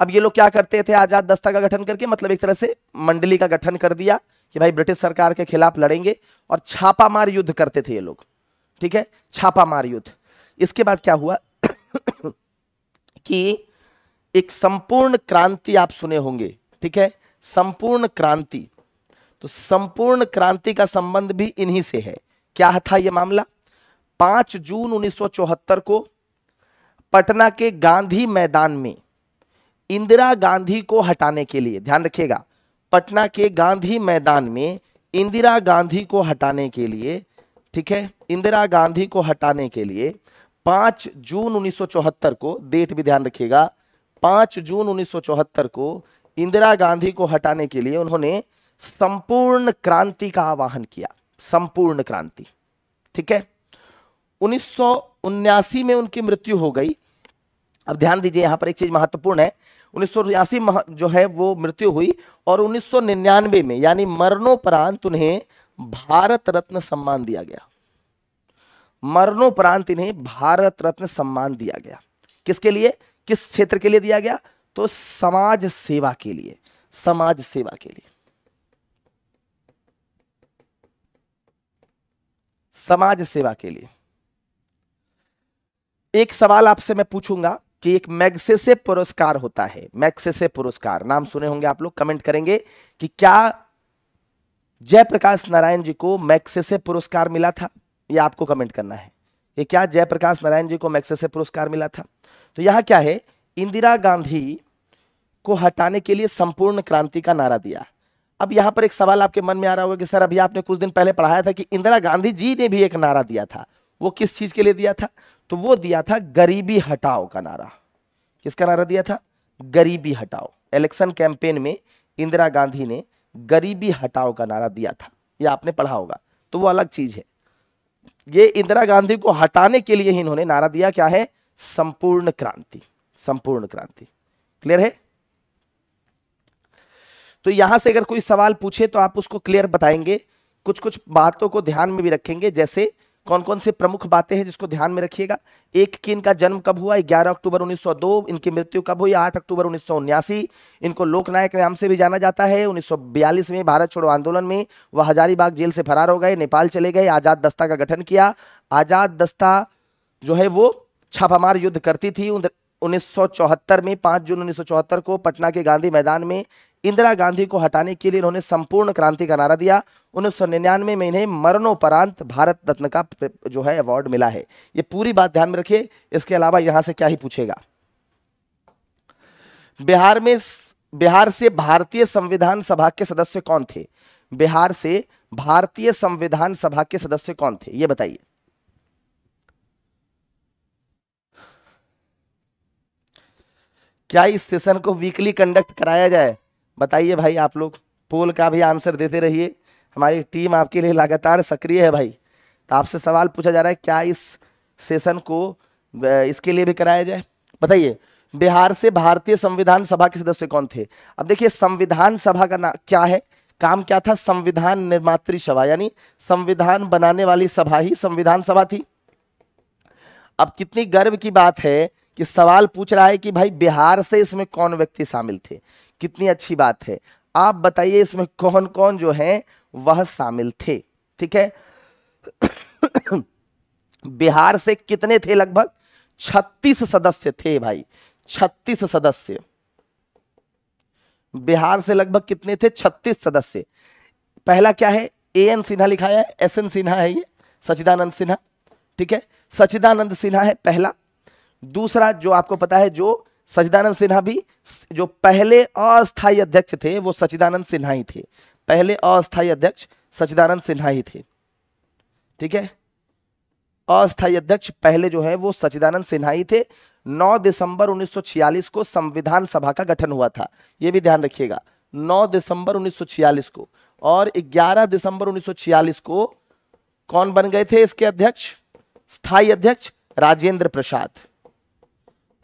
अब ये लोग क्या करते थे आजाद दस्ता का गठन करके मतलब एक तरह से मंडली का गठन कर दिया कि भाई ब्रिटिश सरकार के खिलाफ लड़ेंगे और छापामार युद्ध करते थे ये लोग ठीक है छापामार युद्ध इसके बाद क्या हुआ कि एक संपूर्ण क्रांति आप सुने होंगे ठीक है संपूर्ण क्रांति तो संपूर्ण क्रांति का संबंध भी इन्हीं से है क्या था यह मामला पांच जून 1974 को पटना के गांधी मैदान में इंदिरा गांधी को हटाने के लिए ध्यान रखिएगा पटना के गांधी मैदान में इंदिरा गांधी को हटाने के लिए ठीक है इंदिरा गांधी को हटाने के लिए 5 जून 1974 को डेट भी ध्यान रखिएगा 5 जून 1974 को इंदिरा गांधी को हटाने के लिए उन्होंने संपूर्ण क्रांति का आह्वान किया संपूर्ण क्रांति ठीक है उन्नीस में उनकी मृत्यु हो गई अब ध्यान दीजिए यहां पर एक चीज़ महत्वपूर्ण है उन्नीस जो है वो मृत्यु हुई और 1999 में यानी मरणोपरांत उन्हें भारत रत्न सम्मान दिया गया मरणोपरांत इन्हें भारत रत्न सम्मान दिया गया किसके लिए किस क्षेत्र के लिए दिया गया तो समाज सेवा के लिए समाज सेवा के लिए समाज सेवा के लिए एक सवाल आपसे मैं पूछूंगा कि एक मैग्सेसे पुरस्कार होता है मैग्सेसे पुरस्कार नाम सुने होंगे आप लोग कमेंट करेंगे कि क्या जयप्रकाश नारायण जी को मैग्सेसे पुरस्कार मिला था ये आपको कमेंट करना है ये क्या जयप्रकाश नारायण जी को मैग्सेसे पुरस्कार मिला था तो यहां क्या है इंदिरा गांधी को हटाने के लिए संपूर्ण क्रांति का नारा दिया अब यहां पर एक सवाल आपके मन में आ रहा होगा कि सर अभी आपने कुछ दिन पहले पढ़ाया था कि इंदिरा गांधी जी ने भी एक नारा दिया था वो किस चीज़ के लिए दिया था तो वो दिया था गरीबी हटाओ का नारा किसका नारा दिया था गरीबी हटाओ इलेक्शन कैंपेन में इंदिरा गांधी ने गरीबी हटाओ का नारा दिया था ये आपने पढ़ा होगा तो वो अलग चीज़ है ये इंदिरा गांधी को हटाने के लिए ही इन्होंने नारा दिया क्या है संपूर्ण क्रांति संपूर्ण क्रांति क्लियर है तो यहां से अगर कोई सवाल पूछे तो आप उसको क्लियर बताएंगे कुछ कुछ बातों को ध्यान में भी रखेंगे जैसे कौन कौन से प्रमुख बातें हैं जिसको ध्यान में रखिएगा एक की इनका जन्म कब हुआ 11 अक्टूबर 1902 इनकी मृत्यु कब हुई 8 अक्टूबर उन्नीस इनको लोकनायक नाम से भी जाना जाता है 1942 में भारत छोड़ो आंदोलन में वह हजारीबाग जेल से फरार हो गए नेपाल चले गए आज़ाद दस्ता का गठन किया आज़ाद दस्ता जो है वो छापामार युद्ध करती थी उन्नीस में पांच जून उन्नीस को पटना के गांधी मैदान में इंदिरा गांधी को हटाने के लिए इन्होंने संपूर्ण क्रांति का नारा दिया उन्नीस सौ निन्यानवे में इन्हें मरणोपरांत भारत रत्न का जो है अवार्ड मिला है ये पूरी बात ध्यान में रखिए इसके अलावा यहां से क्या ही पूछेगा बिहार में बिहार से भारतीय संविधान सभा के सदस्य कौन थे बिहार से भारतीय संविधान सभा के सदस्य कौन थे ये बताइए क्या इस सेशन को वीकली कंडक्ट कराया जाए बताइए भाई आप लोग पोल का भी आंसर देते रहिए हमारी टीम आपके लिए लगातार सक्रिय है भाई तो आपसे सवाल पूछा जा रहा है क्या इस सेशन को इसके लिए भी कराया जाए बताइए बिहार से भारतीय संविधान सभा के सदस्य कौन थे अब देखिए संविधान सभा का नाम क्या है काम क्या था संविधान निर्मात्री सभा यानी संविधान बनाने वाली सभा ही संविधान सभा थी अब कितनी गर्व की बात है कि सवाल पूछ रहा है कि भाई बिहार से इसमें कौन व्यक्ति शामिल थे कितनी अच्छी बात है आप बताइए इसमें कौन कौन जो है वह शामिल थे ठीक है बिहार से कितने थे लगभग छत्तीस सदस्य थे भाई छत्तीस सदस्य बिहार से लगभग कितने थे छत्तीस सदस्य पहला क्या है ए एन सिन्हा लिखाया है एस एन सिन्हा है ये सचिदानंद सिन्हा ठीक है सचिदानंद सिन्हा है पहला दूसरा जो आपको पता है जो सचिदानंद सिन्हा भी जो पहले अस्थायी अध्यक्ष थे वो सचिदानंद सिन्हा ही थे पहले अस्थायी अध्यक्ष सचिदानंद सिन्हा ही थे ठीक है अस्थायी अध्यक्ष पहले जो है वो सचिदानंद सिन्हा ही थे 9 दिसंबर 1946 को संविधान सभा का गठन हुआ था ये भी ध्यान रखिएगा 9 दिसंबर 1946 को और 11 दिसंबर 1946 को कौन बन गए थे इसके अध्यक्ष स्थायी अध्यक्ष राजेंद्र प्रसाद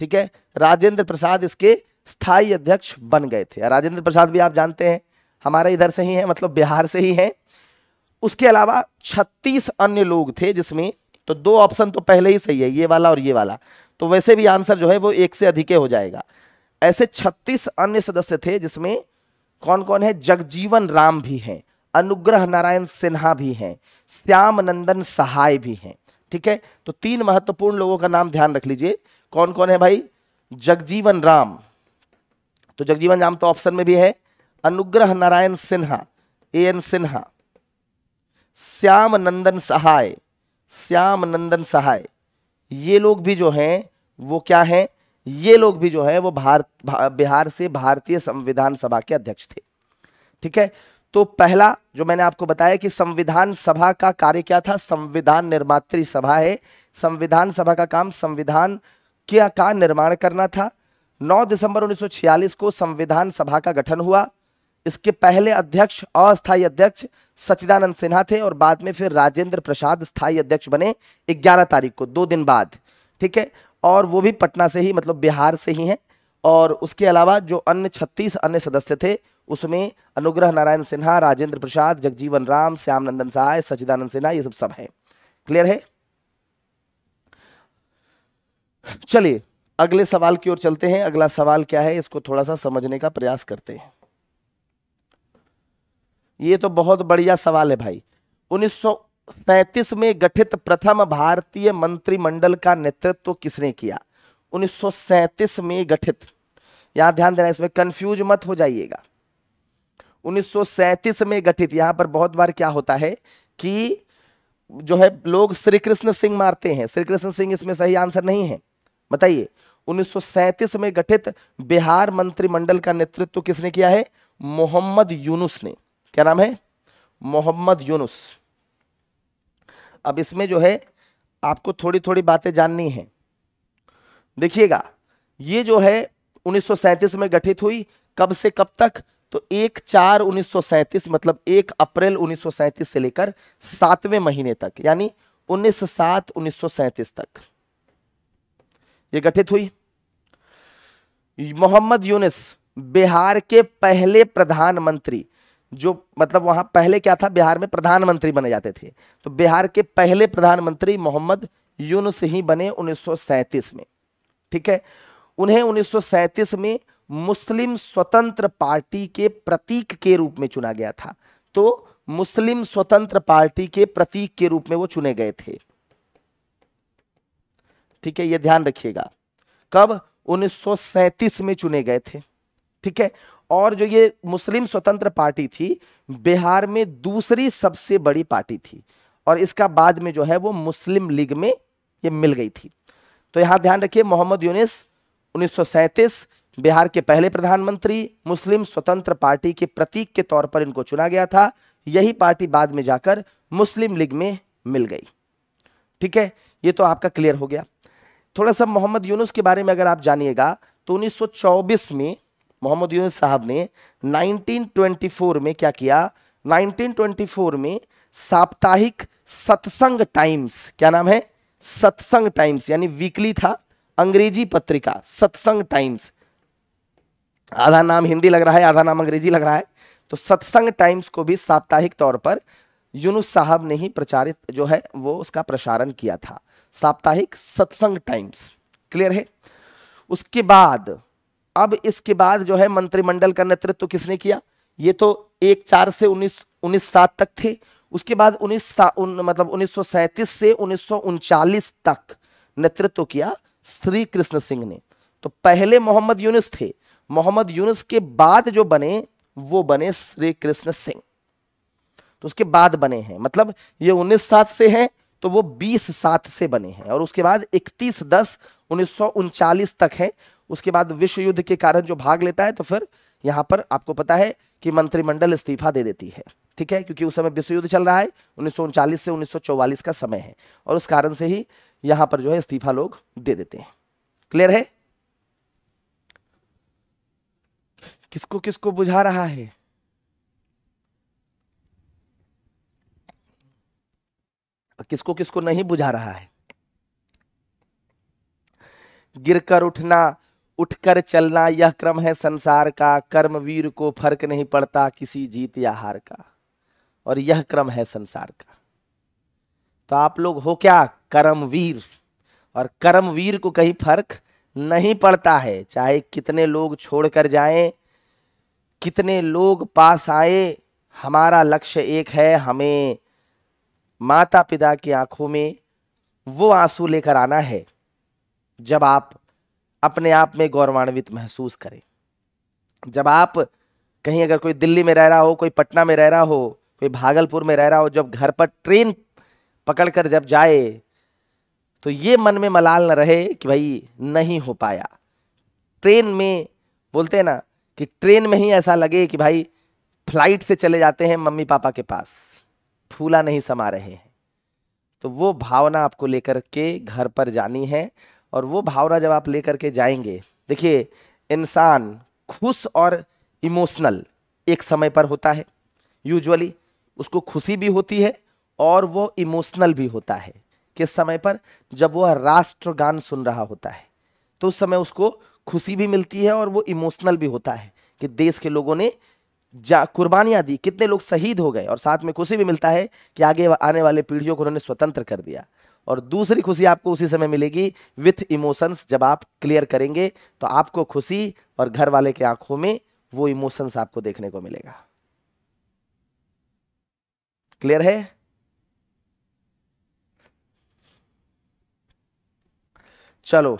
ठीक है राजेंद्र प्रसाद इसके स्थायी अध्यक्ष बन गए थे राजेंद्र प्रसाद भी आप जानते हैं हमारे इधर से ही हैं मतलब बिहार से ही हैं उसके अलावा 36 अन्य लोग थे जिसमें तो दो ऑप्शन तो पहले ही सही है ये वाला और ये वाला तो वैसे भी आंसर जो है वो एक से अधिक हो जाएगा ऐसे 36 अन्य सदस्य थे जिसमें कौन कौन है जगजीवन राम भी हैं अनुग्रह नारायण सिन्हा भी हैं श्याम नंदन सहाय भी हैं ठीक है तो तीन महत्वपूर्ण लोगों का नाम ध्यान रख लीजिए कौन कौन है भाई जगजीवन राम तो जगजीवन राम तो ऑप्शन में भी है अनुग्रह नारायण सिन्हा ए एन सिन्हा श्याम नंदन सहाय श्याम नंदन सहाय ये लोग भी जो हैं वो क्या हैं ये लोग भी जो हैं वो भारत बिहार से भारतीय संविधान सभा के अध्यक्ष थे ठीक है तो पहला जो मैंने आपको बताया कि संविधान सभा का कार्य क्या था संविधान निर्मात्री सभा है संविधान सभा का काम संविधान किया का निर्माण करना था 9 दिसंबर 1946 को संविधान सभा का गठन हुआ इसके पहले अध्यक्ष अस्थायी अध्यक्ष सचिदानंद सिन्हा थे और बाद में फिर राजेंद्र प्रसाद स्थायी अध्यक्ष बने 11 तारीख को दो दिन बाद ठीक है और वो भी पटना से ही मतलब बिहार से ही हैं और उसके अलावा जो अन्य छत्तीस अन्य सदस्य थे उसमें अनुग्रह नारायण सिन्हा राजेंद्र प्रसाद जगजीवन राम श्याम नंदन सहाय सचिदानंद सिन्हा ये सब सब हैं क्लियर है चलिए अगले सवाल की ओर चलते हैं अगला सवाल क्या है इसको थोड़ा सा समझने का प्रयास करते हैं ये तो बहुत बढ़िया सवाल है भाई उन्नीस में गठित प्रथम भारतीय मंत्रिमंडल का नेतृत्व तो किसने किया उन्नीस में गठित यहां ध्यान देना इसमें कंफ्यूज मत हो जाइएगा 1937 में गठित यहां पर बहुत बार क्या होता है कि जो है लोग श्री कृष्ण सिंह मारते हैं श्री कृष्ण सिंह इसमें सही आंसर नहीं है बताइए 1937 में गठित बिहार मंत्रिमंडल का नेतृत्व किसने किया है मोहम्मद यूनुस ने क्या नाम है मोहम्मद यूनुस अब इसमें जो है आपको थोड़ी थोड़ी बातें जाननी है देखिएगा ये जो है 1937 में गठित हुई कब से कब तक तो एक चार 1937 मतलब एक अप्रैल 1937 से लेकर सातवें महीने तक यानी उन्नीस सात उन्नीस तक ये गठित हुई मोहम्मद यूनिस बिहार के पहले प्रधानमंत्री जो मतलब वहां पहले क्या था बिहार में प्रधानमंत्री बने जाते थे तो बिहार के पहले प्रधानमंत्री मोहम्मद यूनुस ही बने 1937 में ठीक है उन्हें 1937 में मुस्लिम स्वतंत्र पार्टी के प्रतीक के रूप में चुना गया था तो मुस्लिम स्वतंत्र पार्टी के प्रतीक के रूप में वो चुने गए थे ठीक है ये ध्यान रखिएगा कब 1937 में चुने गए थे ठीक है और जो ये मुस्लिम स्वतंत्र पार्टी थी बिहार में दूसरी सबसे बड़ी पार्टी थी और इसका बाद में जो है वो मुस्लिम लीग में ये मिल गई थी तो यहां ध्यान रखिए मोहम्मद यूनिस उन्नीस बिहार के पहले प्रधानमंत्री मुस्लिम स्वतंत्र पार्टी के प्रतीक के तौर पर इनको चुना गया था यही पार्टी बाद में जाकर मुस्लिम लीग में मिल गई ठीक है ये तो आपका क्लियर हो गया थोड़ा सा मोहम्मद यूनुस के बारे में अगर आप जानिएगा तो 1924 में मोहम्मद यूनुस साहब ने 1924 में क्या किया 1924 में साप्ताहिक सत्संग टाइम्स क्या नाम है सत्संग टाइम्स यानी वीकली था अंग्रेजी पत्रिका सत्संग टाइम्स आधा नाम हिंदी लग रहा है आधा नाम अंग्रेजी लग रहा है तो सत्संग टाइम्स को भी साप्ताहिक तौर पर यूनुस साहब ने ही प्रचारित जो है वो उसका प्रसारण किया था साप्ताहिक सत्संग टाइम्स क्लियर है उसके बाद अब इसके बाद जो है मंत्रिमंडल का नेतृत्व तो किसने किया ये तो एक चार से उन्नीस उन्नीस सात तक थे उसके बाद उन्नीस उन, मतलब उन्नीस से उन्नीस तक नेतृत्व किया श्री कृष्ण सिंह ने तो पहले मोहम्मद यूनिस थे मोहम्मद यूनिस के बाद जो बने वो बने श्री कृष्ण सिंह तो उसके बाद बने हैं मतलब ये उन्नीस सात से हैं तो वो बीस सात से बने हैं और उसके बाद इकतीस दस उन्नीस तक है उसके बाद विश्व युद्ध के कारण जो भाग लेता है तो फिर यहां पर आपको पता है कि मंत्रिमंडल इस्तीफा दे देती है ठीक है क्योंकि उस समय विश्व युद्ध चल रहा है उन्नीस से उन्नीस का समय है और उस कारण से ही यहां पर जो है इस्तीफा लोग दे देते हैं क्लियर है किसको किसको बुझा रहा है किसको किसको नहीं बुझा रहा है गिरकर उठना उठकर चलना यह क्रम है संसार का कर्मवीर को फर्क नहीं पड़ता किसी जीत या हार का और यह क्रम है संसार का तो आप लोग हो क्या कर्मवीर और कर्मवीर को कहीं फर्क नहीं पड़ता है चाहे कितने लोग छोड़कर जाएं कितने लोग पास आए हमारा लक्ष्य एक है हमें माता पिता की आंखों में वो आंसू लेकर आना है जब आप अपने आप में गौरवान्वित महसूस करें जब आप कहीं अगर कोई दिल्ली में रह रहा हो कोई पटना में रह रहा हो कोई भागलपुर में रह रहा हो जब घर पर ट्रेन पकड़कर जब जाए तो ये मन में मलाल न रहे कि भाई नहीं हो पाया ट्रेन में बोलते हैं ना कि ट्रेन में ही ऐसा लगे कि भाई फ्लाइट से चले जाते हैं मम्मी पापा के पास फूला नहीं समा रहे हैं तो वो भावना आपको लेकर के घर पर जानी है और वो भावना जब आप लेकर के जाएंगे देखिए इंसान खुश और इमोशनल एक समय पर होता है यूजुअली उसको खुशी भी होती है और वो इमोशनल भी होता है किस समय पर जब वह राष्ट्रगान सुन रहा होता है तो उस समय उसको खुशी भी मिलती है और वो इमोशनल भी होता है कि देश के लोगों ने कुर्बानियां दी कितने लोग शहीद हो गए और साथ में खुशी भी मिलता है कि आगे आने वाले पीढ़ियों को उन्होंने स्वतंत्र कर दिया और दूसरी खुशी आपको उसी समय मिलेगी विथ इमोशंस जब आप क्लियर करेंगे तो आपको खुशी और घर वाले के आंखों में वो इमोशंस आपको देखने को मिलेगा क्लियर है चलो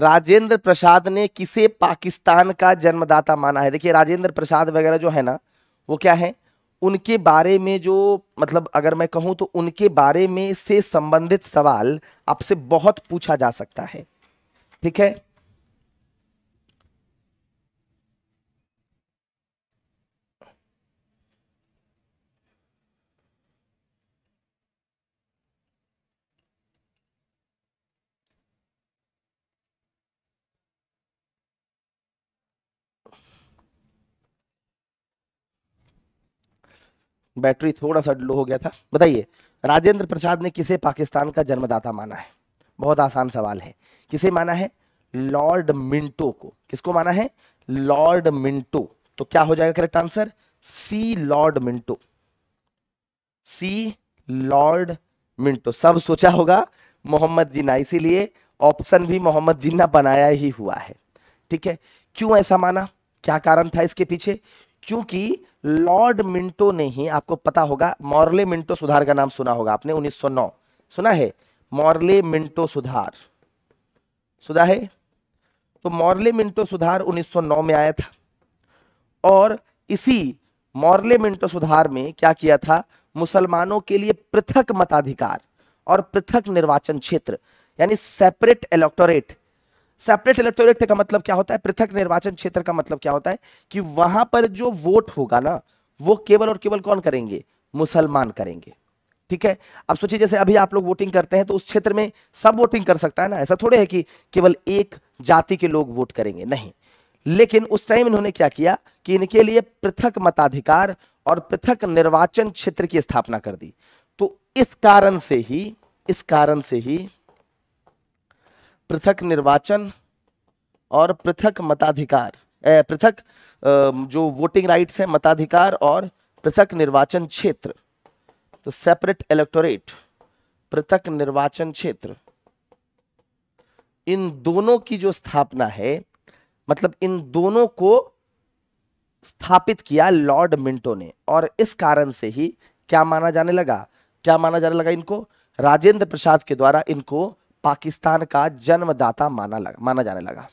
राजेंद्र प्रसाद ने किसे पाकिस्तान का जन्मदाता माना है देखिए राजेंद्र प्रसाद वगैरह जो है ना वो क्या है उनके बारे में जो मतलब अगर मैं कहूँ तो उनके बारे में से संबंधित सवाल आपसे बहुत पूछा जा सकता है ठीक है बैटरी थोड़ा सा लो हो गया था बताइए राजेंद्र प्रसाद ने किसे पाकिस्तान का जन्मदाता माना है बहुत आसान सवाल है किसे माना है लॉर्ड मिंटो को किसको माना है लॉर्ड मिंटो तो क्या हो जाएगा correct answer C Lord Minto C Lord Minto सब सोचा होगा मोहम्मद जिना इसीलिए ऑप्शन भी मोहम्मद जिन्ना बनाया ही हुआ है ठीक है क्यों ऐसा माना क्या कारण था इसके पीछे क्योंकि लॉर्ड मिंटो ने ही आपको पता होगा मॉर्ले मिंटो सुधार का नाम सुना होगा आपने 1909 सुना है मॉर्ले मिंटो सुधार सुधा है तो मॉर्ले मिंटो सुधार 1909 में आया था और इसी मॉर्ले मिंटो सुधार में क्या किया था मुसलमानों के लिए पृथक मताधिकार और पृथक निर्वाचन क्षेत्र यानी सेपरेट इलेक्टोरेट सेपरेट इलेक्टोरेट का मतलब क्या होता है पृथक निर्वाचन क्षेत्र का मतलब क्या होता है कि वहां पर जो वोट होगा ना वो केवल और केवल कौन करेंगे मुसलमान करेंगे ठीक है अब सोचिए जैसे अभी आप लोग वोटिंग करते हैं तो उस क्षेत्र में सब वोटिंग कर सकता है ना ऐसा थोड़े है कि केवल एक जाति के लोग वोट करेंगे नहीं लेकिन उस टाइम इन्होंने क्या किया कि इनके लिए पृथक मताधिकार और पृथक निर्वाचन क्षेत्र की स्थापना कर दी तो इस कारण से ही इस कारण से ही पृथक निर्वाचन और पृथक मताधिकार पृथक जो वोटिंग राइट्स है मताधिकार और पृथक निर्वाचन क्षेत्र तो सेपरेट इलेक्टोरेट पृथक निर्वाचन क्षेत्र इन दोनों की जो स्थापना है मतलब इन दोनों को स्थापित किया लॉर्ड मिंटो ने और इस कारण से ही क्या माना जाने लगा क्या माना जाने लगा इनको राजेंद्र प्रसाद के द्वारा इनको पाकिस्तान का जन्मदाता माना लगा माना जाने लगा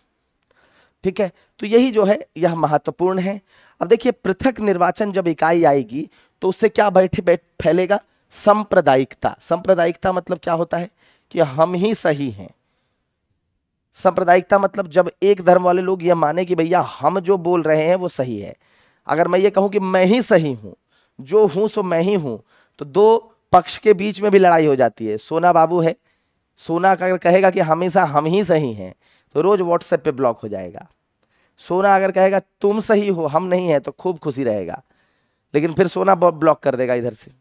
ठीक है तो यही जो है यह महत्वपूर्ण है अब देखिए पृथक निर्वाचन जब इकाई आएगी तो उससे क्या बैठे बैठ फैलेगा सांप्रदायिकता सांप्रदायिकता मतलब क्या होता है कि हम ही सही हैं सांप्रदायिकता मतलब जब एक धर्म वाले लोग यह माने कि भैया हम जो बोल रहे हैं वो सही है अगर मैं ये कहूं कि मैं ही सही हूं जो हूं सो मैं ही हूं तो दो पक्ष के बीच में भी लड़ाई हो जाती है सोना बाबू है सोना अगर कहेगा कि हमेशा हम ही सही हैं तो रोज़ व्हाट्सएप पे ब्लॉक हो जाएगा सोना अगर कहेगा तुम सही हो हम नहीं है तो खूब खुशी रहेगा लेकिन फिर सोना ब्लॉक कर देगा इधर से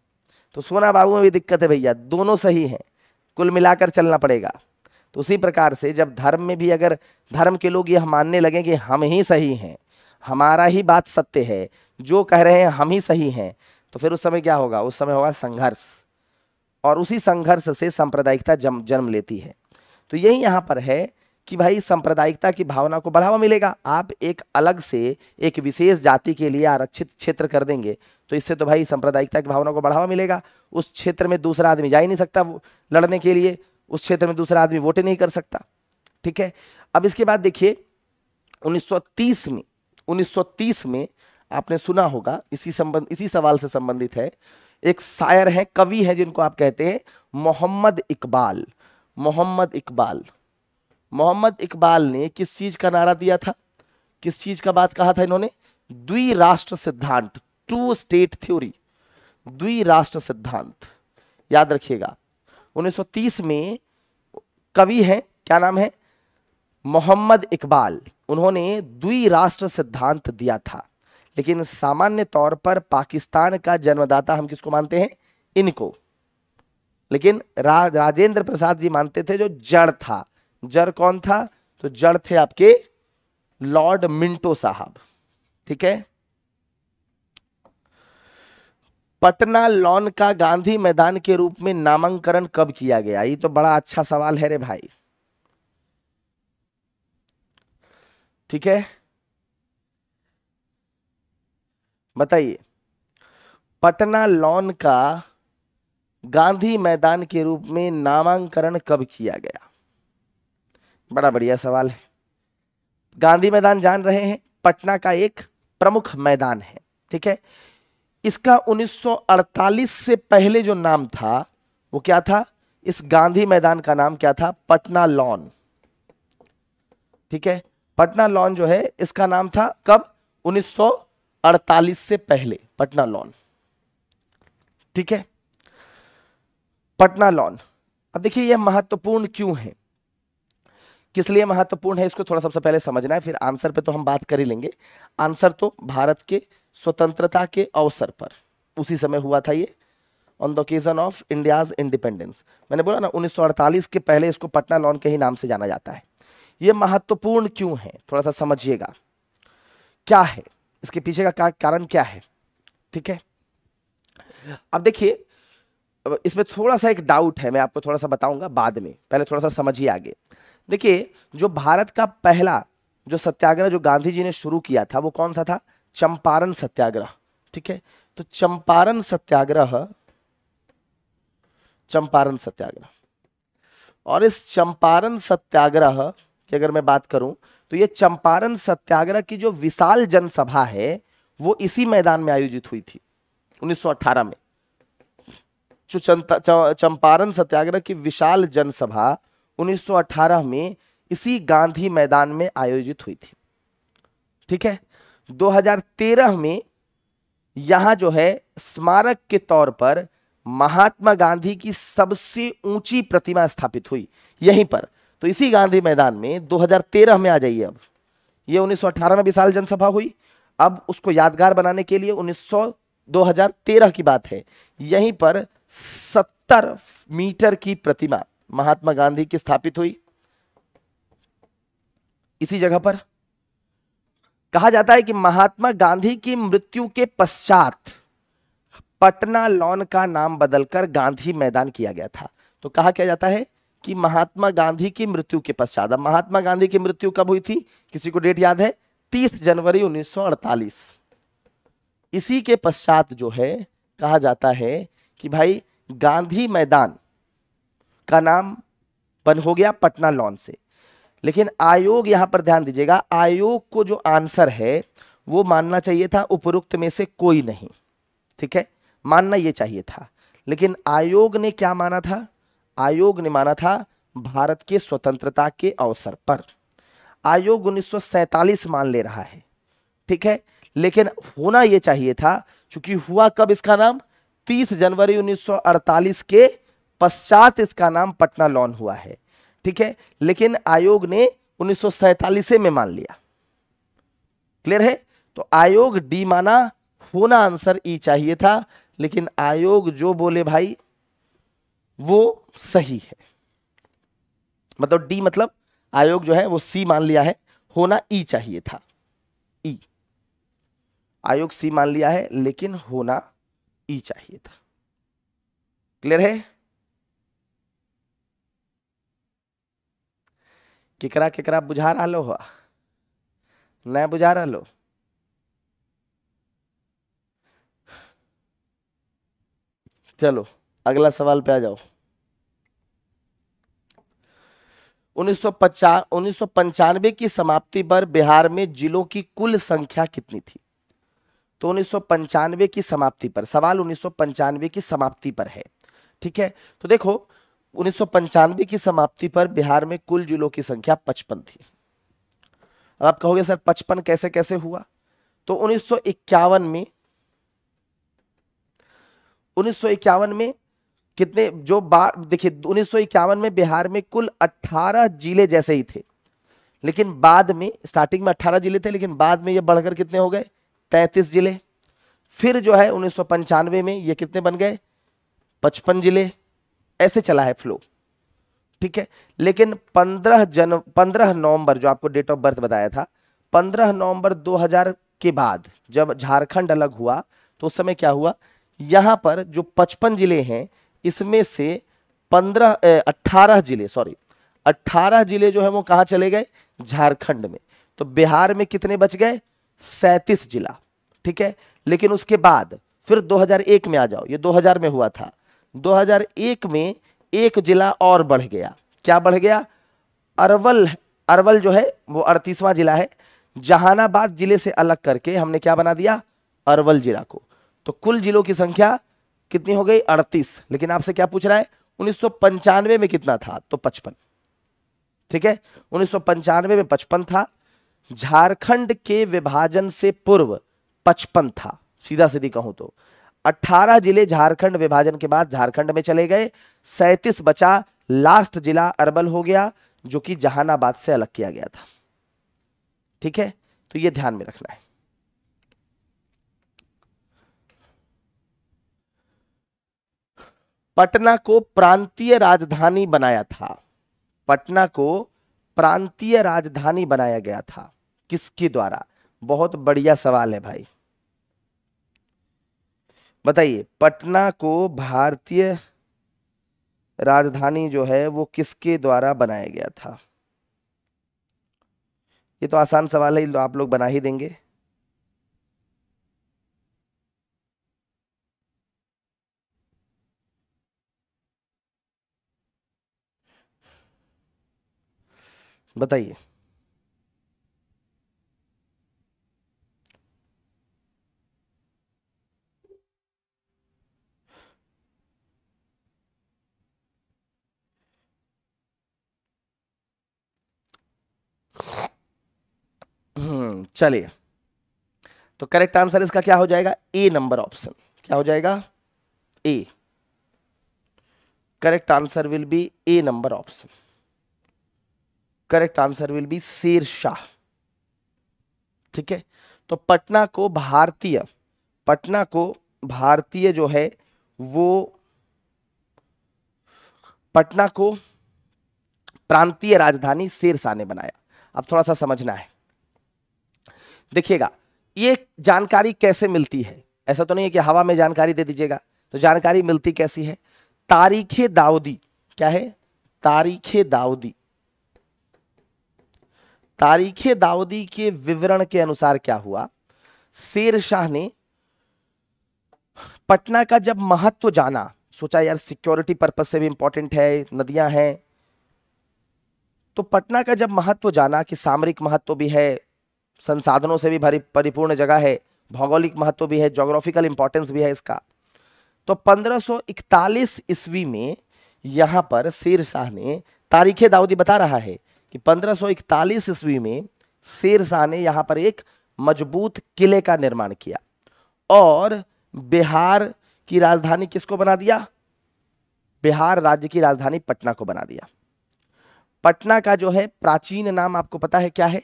तो सोना बाबू में भी दिक्कत है भैया दोनों सही हैं कुल मिलाकर चलना पड़ेगा तो उसी प्रकार से जब धर्म में भी अगर धर्म के लोग यह मानने लगे कि हम ही सही हैं हमारा ही बात सत्य है जो कह रहे हैं हम ही सही हैं तो फिर उस समय क्या होगा उस समय होगा संघर्ष और उसी संघर्ष से सांप्रदायिकता जन्म लेती है तो यही यहाँ पर है कि भाई सांप्रदायिकता की भावना को बढ़ावा मिलेगा आप एक अलग से एक विशेष जाति के लिए आरक्षित क्षेत्र कर देंगे तो इससे तो भाई सांप्रदायिकता की भावना को बढ़ावा मिलेगा उस क्षेत्र में दूसरा आदमी जा ही नहीं सकता लड़ने के लिए उस क्षेत्र में दूसरा आदमी वोट नहीं कर सकता ठीक है अब इसके बाद देखिए 1930 में 1930 में आपने सुना होगा इसी संबंध इसी सवाल से संबंधित है एक शायर हैं कवि हैं जिनको आप कहते हैं मोहम्मद इकबाल मोहम्मद इकबाल मोहम्मद इकबाल ने किस चीज़ का नारा दिया था किस चीज़ का बात कहा था इन्होंने द्वि राष्ट्र सिद्धांत टू स्टेट थ्योरी द्वि राष्ट्र सिद्धांत याद रखिएगा 1930 में कवि हैं क्या नाम है मोहम्मद इकबाल उन्होंने द्वि राष्ट्र सिद्धांत दिया था लेकिन सामान्य तौर पर पाकिस्तान का जन्मदाता हम किसको मानते हैं इनको लेकिन रा, राजेंद्र प्रसाद जी मानते थे जो जड़ था जड़ कौन था तो जड़ थे आपके लॉर्ड मिंटो साहब ठीक है पटना लॉन का गांधी मैदान के रूप में नामांकन कब किया गया ये तो बड़ा अच्छा सवाल है रे भाई ठीक है बताइए पटना लॉन का गांधी मैदान के रूप में नामांकरण कब किया गया बड़ा बढ़िया सवाल है गांधी मैदान जान रहे हैं पटना का एक प्रमुख मैदान है ठीक है इसका 1948 से पहले जो नाम था वो क्या था इस गांधी मैदान का नाम क्या था पटना लॉन ठीक है पटना लॉन जो है इसका नाम था कब 48 से पहले पटना लॉन ठीक है पटना लॉन अब देखिए यह महत्वपूर्ण क्यों है किस लिए महत्वपूर्ण है इसको थोड़ा सबसे पहले समझना है फिर आंसर पे तो हम बात कर ही लेंगे आंसर तो भारत के स्वतंत्रता के अवसर पर उसी समय हुआ था ये on the occasion of India's independence मैंने बोला ना 1948 के पहले इसको पटना लॉन के ही नाम से जाना जाता है ये महत्वपूर्ण क्यों है थोड़ा सा समझिएगा क्या है इसके पीछे का कारण क्या है ठीक है अब देखिए इसमें थोड़ा सा एक डाउट है मैं आपको थोड़ा सा बताऊंगा बाद में पहले थोड़ा सा समझिए आगे देखिए जो भारत का पहला जो सत्याग्रह जो गांधी जी ने शुरू किया था वो कौन सा था चंपारण सत्याग्रह ठीक है तो चंपारण सत्याग्रह चंपारण सत्याग्रह और इस चंपारण सत्याग्रह की अगर मैं बात करूं तो ये चंपारण सत्याग्रह की जो विशाल जनसभा है वो इसी मैदान में आयोजित हुई थी 1918 में जो चंपारण सत्याग्रह की विशाल जनसभा 1918 में इसी गांधी मैदान में आयोजित हुई थी ठीक है 2013 में यहां जो है स्मारक के तौर पर महात्मा गांधी की सबसे ऊंची प्रतिमा स्थापित हुई यहीं पर तो इसी गांधी मैदान में 2013 में आ जाइए अब ये 1918 में विशाल जनसभा हुई अब उसको यादगार बनाने के लिए 1900 2013 की बात है यहीं पर 70 मीटर की प्रतिमा महात्मा गांधी की स्थापित हुई इसी जगह पर कहा जाता है कि महात्मा गांधी की मृत्यु के पश्चात पटना लॉन का नाम बदलकर गांधी मैदान किया गया था तो कहा क्या जाता है कि महात्मा गांधी की मृत्यु के पश्चात अब महात्मा गांधी की मृत्यु कब हुई थी किसी को डेट याद है 30 जनवरी 1948 इसी के पश्चात जो है कहा जाता है कि भाई गांधी मैदान का नाम बन हो गया पटना लॉन से लेकिन आयोग यहां पर ध्यान दीजिएगा आयोग को जो आंसर है वो मानना चाहिए था उपरोक्त में से कोई नहीं ठीक है मानना ये चाहिए था लेकिन आयोग ने क्या माना था आयोग ने माना था भारत के स्वतंत्रता के अवसर पर आयोग उन्नीस मान ले रहा है ठीक है लेकिन होना यह चाहिए था क्योंकि हुआ कब इसका नाम 30 जनवरी 1948 के पश्चात इसका नाम पटना लॉन हुआ है ठीक है लेकिन आयोग ने उन्नीस में मान लिया क्लियर है तो आयोग डी माना होना आंसर ई चाहिए था लेकिन आयोग जो बोले भाई वो सही है मतलब डी मतलब आयोग जो है वो सी मान लिया है होना ई e चाहिए था ई e। आयोग सी मान लिया है लेकिन होना ई e चाहिए था क्लियर है किकरा किकरा बुझा रहा लो हुआ नहीं बुझा रहा लो चलो अगला सवाल पे आ जाओ पंचानवे की समाप्ति पर बिहार में जिलों की कुल संख्या कितनी थी तो उन्नीस की समाप्ति पर सवाल उन्नीस की समाप्ति पर है ठीक है तो देखो उन्नीस की समाप्ति पर बिहार में कुल जिलों की संख्या पचपन थी अब आप कहोगे सर पचपन कैसे कैसे हुआ तो उन्नीस में उन्नीस में कितने जो बार देखिए उन्नीस में बिहार में कुल 18 जिले जैसे ही थे लेकिन बाद में स्टार्टिंग में 18 जिले थे लेकिन बाद में ये बढ़कर कितने हो गए 33 जिले फिर जो है उन्नीस में ये कितने बन गए पचपन जिले ऐसे चला है फ्लो ठीक है लेकिन 15 जन 15 नवंबर जो आपको डेट ऑफ बर्थ बताया था 15 नवंबर 2000 के बाद जब झारखंड अलग हुआ तो उस समय क्या हुआ यहां पर जो पचपन जिले हैं इसमें से पंद्रह अट्ठारह जिले सॉरी अट्ठारह जिले जो है वो कहाँ चले गए झारखंड में तो बिहार में कितने बच गए सैंतीस जिला ठीक है लेकिन उसके बाद फिर 2001 में आ जाओ ये 2000 में हुआ था 2001 में एक जिला और बढ़ गया क्या बढ़ गया अरवल अरवल जो है वो अड़तीसवां जिला है जहानाबाद जिले से अलग करके हमने क्या बना दिया अरवल जिला को तो कुल जिलों की संख्या कितनी हो गई अड़तीस लेकिन आपसे क्या पूछ रहा है उन्नीस में कितना था तो पचपन ठीक है उन्नीस में पचपन था झारखंड के विभाजन से पूर्व पचपन था सीधा सीधी कहूं तो 18 जिले झारखंड विभाजन के बाद झारखंड में चले गए सैतीस बचा लास्ट जिला अरबल हो गया जो कि जहानाबाद से अलग किया गया था ठीक है तो यह ध्यान में रखना है पटना को प्रांतीय राजधानी बनाया था पटना को प्रांतीय राजधानी बनाया गया था किसके द्वारा बहुत बढ़िया सवाल है भाई बताइए पटना को भारतीय राजधानी जो है वो किसके द्वारा बनाया गया था ये तो आसान सवाल है तो आप लोग बना ही देंगे बताइए हम्म, चलिए तो करेक्ट आंसर इसका क्या हो जाएगा ए नंबर ऑप्शन क्या हो जाएगा A correct answer will be A number option correct answer will be Sher Shah ठीक है तो पटना को भारतीय पटना को भारतीय जो है वो पटना को प्रांतीय राजधानी शेरशाह ने बनाया अब थोड़ा सा समझना है देखिएगा ये जानकारी कैसे मिलती है ऐसा तो नहीं है कि हवा में जानकारी दे दीजिएगा तो जानकारी मिलती कैसी है तारीख दाऊदी क्या है तारीख दाऊदी तारीख दाऊदी के विवरण के अनुसार क्या हुआ शेर शाह ने पटना का जब महत्व जाना सोचा यार सिक्योरिटी पर्पज से भी इंपॉर्टेंट है नदियां हैं तो पटना का जब महत्व जाना कि सामरिक महत्व भी है संसाधनों से भी भरी परिपूर्ण जगह है भौगोलिक महत्व भी है ज्योग्राफिकल इंपॉर्टेंस भी है इसका तो 1541 ईस्वी में यहां पर शेर शाह ने तारीख दाऊदी बता रहा है कि 1541 ईस्वी में शेर शाह ने यहां पर एक मजबूत किले का निर्माण किया और बिहार की राजधानी किसको बना दिया बिहार राज्य की राजधानी पटना को बना दिया पटना का जो है प्राचीन नाम आपको पता है क्या है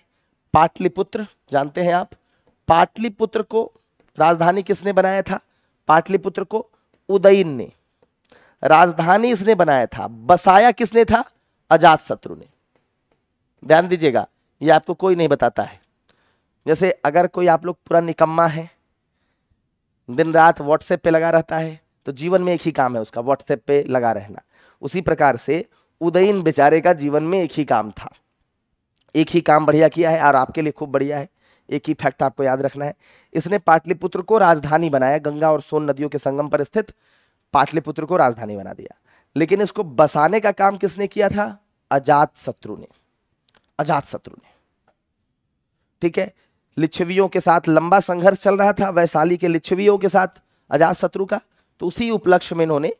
पाटलिपुत्र जानते हैं आप पाटलिपुत्र को राजधानी किसने बनाया था पाटलिपुत्र को उदयन ने राजधानी इसने बनाया था बसाया किसने था अजात शत्रु ने ध्यान दीजिएगा ये आपको कोई नहीं बताता है जैसे अगर कोई आप लोग पूरा निकम्मा है दिन रात व्हाट्सएप पे लगा रहता है तो जीवन में एक ही काम है उसका व्हाट्सएप पे लगा रहना उसी प्रकार से उदयन बेचारे का जीवन में एक ही काम था एक ही काम बढ़िया किया है और आपके लिए खूब बढ़िया है एक ही फैक्ट आपको याद रखना है इसने पाटलिपुत्र को राजधानी बनाया गंगा और सोन नदियों के संगम पर स्थित पाटलिपुत्र को राजधानी बना दिया लेकिन इसको बसाने का काम किसने किया था अजात शत्रु ने अजात शत्रु ने ठीक है लिच्छवियों के साथ लंबा संघर्ष चल रहा था वैशाली के लिच्छवियों के साथ अजात शत्रु का तो उसी उपलक्ष्य में इन्होंने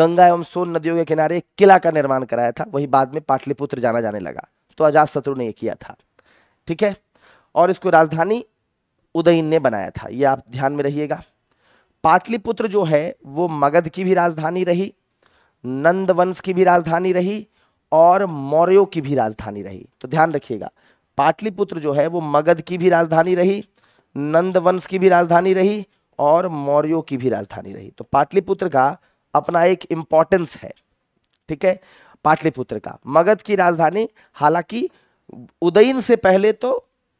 गंगा एवं सोन नदियों के किनारे एक किला का निर्माण कराया था वही बाद में पाटलिपुत्र जाना जाने लगा तो अजात शत्रु ने यह किया था ठीक है और इसको राजधानी उदयन ने बनाया था यह आप ध्यान में रहिएगा पाटलिपुत्र जो है वो मगध की भी राजधानी रही नंद वंश की भी राजधानी रही और मौर्यों की भी राजधानी रही तो ध्यान रखिएगा पाटलिपुत्र जो है वो मगध की भी राजधानी रही नंद वंश की भी राजधानी रही और मौर्यों की भी राजधानी रही तो पाटलिपुत्र का अपना एक इम्पॉर्टेंस है ठीक है पाटलिपुत्र का मगध की राजधानी हालांकि उदयन से पहले तो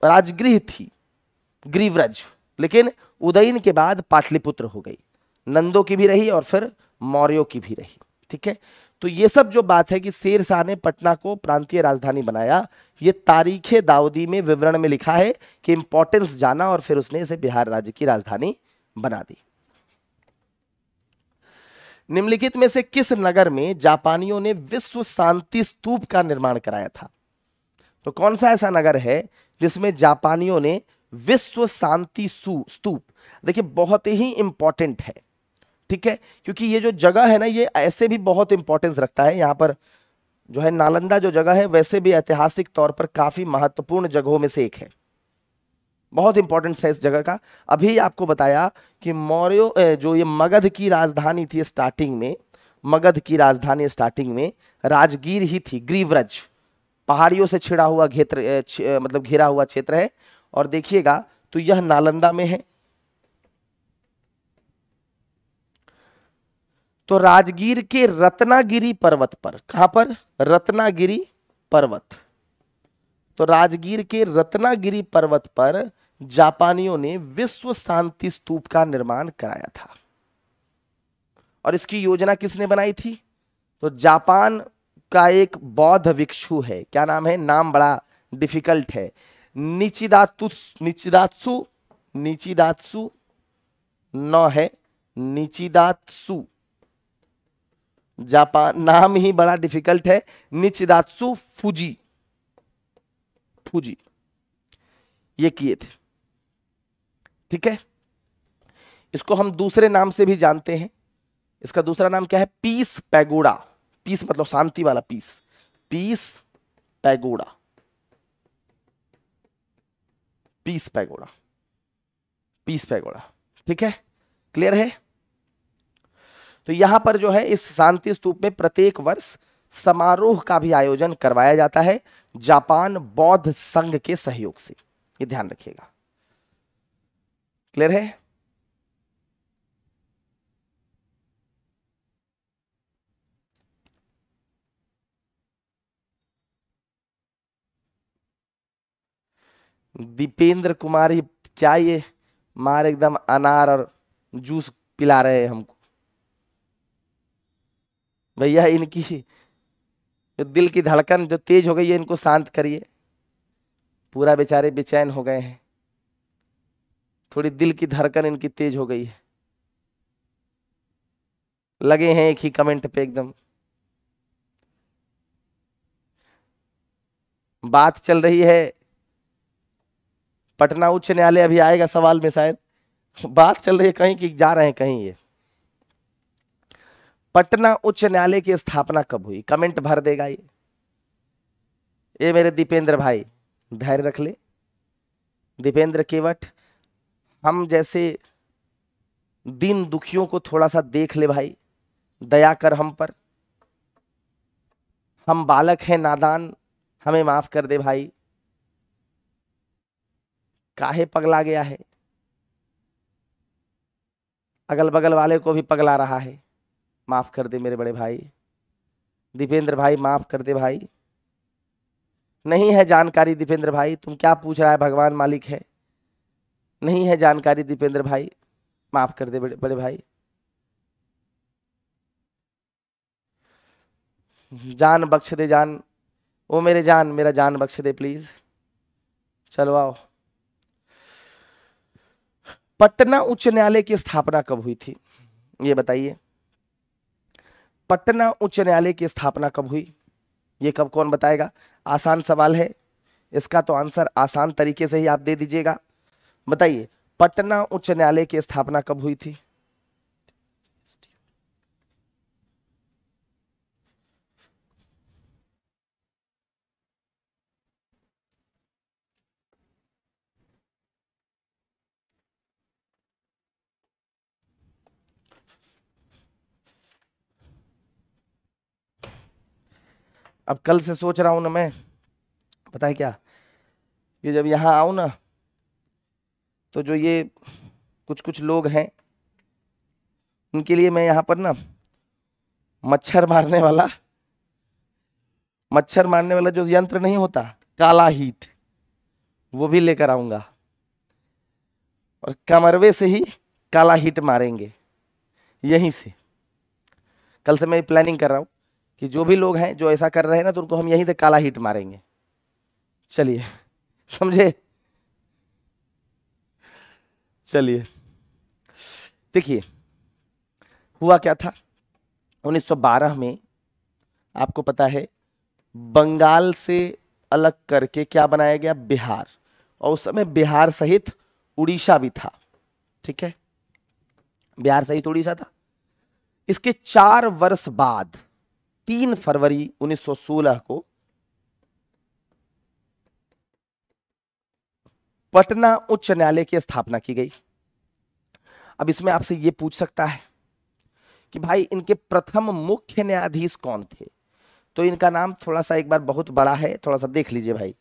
राजगृह थी ग्रीवरज लेकिन उदयन के बाद पाटलिपुत्र हो गई नंदों की भी रही और फिर मौर्यों की भी रही ठीक है तो ये सब जो बात है कि शेर शाह ने पटना को प्रांतीय राजधानी बनाया ये तारीख दाऊदी में विवरण में लिखा है कि इंपॉर्टेंस जाना और फिर उसने इसे बिहार राज्य की राजधानी बना दी निम्नलिखित में से किस नगर में जापानियों ने विश्व शांति स्तूप का निर्माण कराया था तो कौन सा ऐसा नगर है जिसमें जापानियों ने विश्व शांति स्तूप देखिए बहुत ही इंपॉर्टेंट है ठीक है क्योंकि ये जो जगह है ना ये ऐसे भी बहुत इंपॉर्टेंस रखता है यहाँ पर जो है नालंदा जो जगह है वैसे भी ऐतिहासिक तौर पर काफ़ी महत्वपूर्ण जगहों में से एक है बहुत इंपॉर्टेंस है इस जगह का अभी आपको बताया कि मौर्य जो ये मगध की राजधानी थी स्टार्टिंग में मगध की राजधानी स्टार्टिंग में राजगीर ही थी ग्रीवरज पहाड़ियों से छिड़ा हुआ क्षेत्र मतलब घेरा हुआ क्षेत्र है और देखिएगा तो यह नालंदा में है तो राजगीर के रत्नागिरी पर्वत पर कहां पर रत्नागिरी पर्वत तो राजगीर के रत्नागिरी पर्वत पर जापानियों ने विश्व शांति स्तूप का निर्माण कराया था और इसकी योजना किसने बनाई थी तो जापान का एक बौद्ध भिक्षु है क्या नाम है नाम बड़ा डिफिकल्ट है निचिदातु निचिदात्सु निचिदात्सु न है निचिदात्सु जापान नाम ही बड़ा डिफिकल्ट है निचिदात्सु फूजी फूजी ये किए थे ठीक है इसको हम दूसरे नाम से भी जानते हैं इसका दूसरा नाम क्या है पीस पैगोड़ा पीस मतलब शांति वाला peace peace pagoda peace pagoda peace pagoda ठीक है क्लियर है तो यहाँ पर जो है इस शांति स्तूप में प्रत्येक वर्ष समारोह का भी आयोजन करवाया जाता है जापान बौद्ध संघ के सहयोग से ये ध्यान रखिएगा क्लियर है दीपेंद्र कुमारी क्या ये मार एकदम अनार और जूस पिला रहे हैं हमको भैया इनकी जो दिल की धड़कन जो तेज हो गई है इनको शांत करिए पूरा बेचारे बेचैन हो गए हैं थोड़ी दिल की धड़कन इनकी तेज हो गई है लगे हैं एक ही कमेंट पे एकदम बात चल रही है पटना उच्च न्यायालय अभी आएगा सवाल में शायद बात चल रही है कहीं कि जा रहे हैं कहीं ये पटना उच्च न्यायालय की स्थापना कब हुई कमेंट भर देगा ये ये मेरे दीपेंद्र भाई धैर्य रख ले दीपेंद्र केवट हम जैसे दीन दुखियों को थोड़ा सा देख ले भाई दया कर हम पर हम बालक हैं नादान हमें माफ कर दे भाई काहे पगला गया है अगल बगल वाले को भी पगला रहा है माफ़ कर दे मेरे बड़े भाई दीपेंद्र भाई माफ़ कर दे भाई नहीं है जानकारी दीपेंद्र भाई तुम क्या पूछ रहा है भगवान मालिक है नहीं है जानकारी दीपेंद्र भाई माफ़ कर दे बड़े बड़े भाई जान बख्श दे जान ओ मेरे जान मेरा जान बख्श दे प्लीज़ चलो आओ पटना उच्च न्यायालय की स्थापना कब हुई थी ये बताइए पटना उच्च न्यायालय की स्थापना कब हुई ये कब कौन बताएगा आसान सवाल है इसका तो आंसर आसान तरीके से ही आप दे दीजिएगा बताइए पटना उच्च न्यायालय की स्थापना कब हुई थी अब कल से सोच रहा हूँ ना मैं पता है क्या कि जब यहाँ आऊँ ना तो जो ये कुछ कुछ लोग हैं उनके लिए मैं यहाँ पर ना मच्छर मारने वाला मच्छर मारने वाला जो यंत्र नहीं होता काला हीट वो भी लेकर आऊँगा और कमरवे से ही काला हीट मारेंगे यहीं से कल से मैं प्लानिंग कर रहा हूँ कि जो भी लोग हैं जो ऐसा कर रहे हैं ना तो उनको हम यहीं से काला हिट मारेंगे चलिए समझे चलिए देखिए हुआ क्या था 1912 में आपको पता है बंगाल से अलग करके क्या बनाया गया बिहार और उस समय बिहार सहित उड़ीसा भी था ठीक है बिहार सहित उड़ीसा था इसके चार वर्ष बाद तीन फरवरी 1916 को पटना उच्च न्यायालय की स्थापना की गई अब इसमें आपसे यह पूछ सकता है कि भाई इनके प्रथम मुख्य न्यायाधीश कौन थे तो इनका नाम थोड़ा सा एक बार बहुत बड़ा है थोड़ा सा देख लीजिए भाई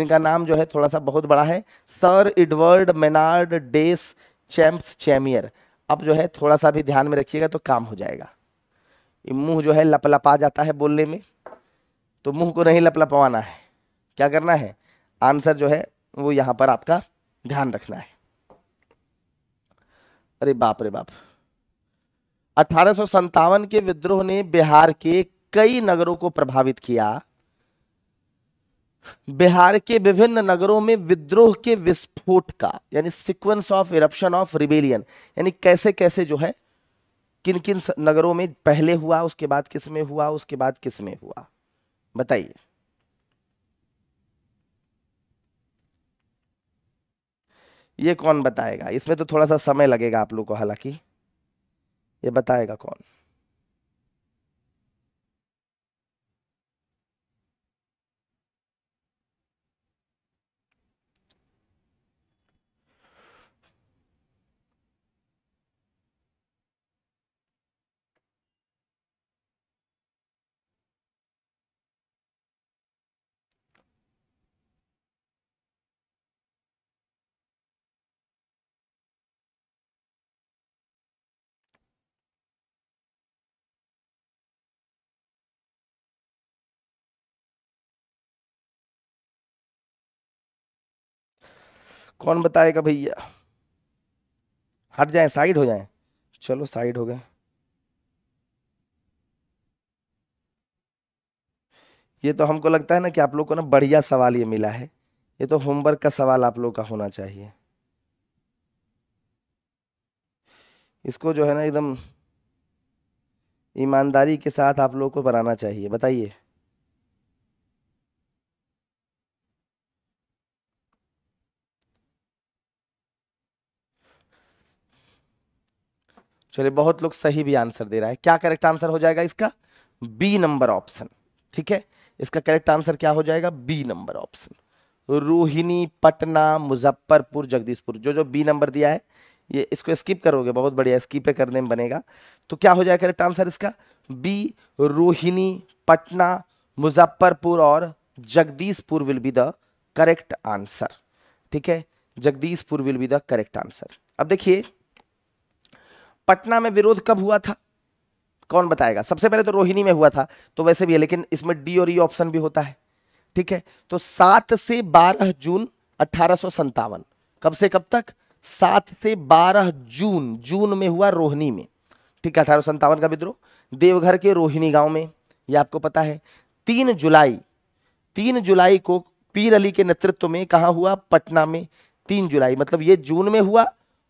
इनका नाम जो है थोड़ा सा बहुत बड़ा है sir Edward Maynard Des Champs Chamier अब जो है थोड़ा सा भी ध्यान में रखिएगा तो काम हो जाएगा मुंह जो है लपलपा जाता है बोलने में तो मुंह को नहीं लपलपवाना है क्या करना है आंसर जो है वो यहाँ पर आपका ध्यान रखना है अरे बाप रे बाप अठारह के विद्रोह ने बिहार के कई नगरों को प्रभावित किया बिहार के विभिन्न नगरों में विद्रोह के विस्फोट का यानी sequence of eruption of rebellion यानी कैसे कैसे जो है किन किन नगरों में पहले हुआ उसके बाद किस में हुआ उसके बाद किस में हुआ बताइए ये कौन बताएगा इसमें तो थोड़ा सा समय लगेगा आप लोग को हालांकि ये बताएगा कौन कौन बताएगा भैया हट जाए साइड हो जाए चलो साइड हो गए ये तो हमको लगता है ना कि आप लोग को ना बढ़िया सवाल ये मिला है ये तो होमवर्क का सवाल आप लोग का होना चाहिए इसको जो है ना एकदम ईमानदारी के साथ आप लोग को बनाना चाहिए बताइए चलिए बहुत लोग सही भी आंसर दे रहा है क्या करेक्ट आंसर हो जाएगा इसका बी नंबर ऑप्शन ठीक है इसका करेक्ट आंसर क्या हो जाएगा B number option Rohini Patna Muzaffarpur Jagdishpur जो जो बी नंबर दिया है ये इसको स्किप करोगे बहुत बढ़िया स्किप करने में बनेगा तो क्या हो जाएगा करेक्ट आंसर इसका बी रोहिणी पटना मुजफ्फरपुर और Jagdishpur will be the correct answer ठीक है Jagdishpur will be the correct answer अब देखिए पटना में विरोध कब हुआ था कौन बताएगा सबसे पहले तो रोहिणी में हुआ था तो वैसे भी है लेकिन इसमें डी और ई ऑप्शन भी होता है ठीक है तो सात से बारह जून अठारह कब से कब तक सात से बारह जून जून में हुआ रोहिणी में ठीक है अठारह का विद्रोह देवघर के रोहिणी गांव में ये आपको पता है तीन जुलाई तीन जुलाई को पीर अली के नेतृत्व में कहा हुआ पटना में तीन जुलाई मतलब ये जून में हुआ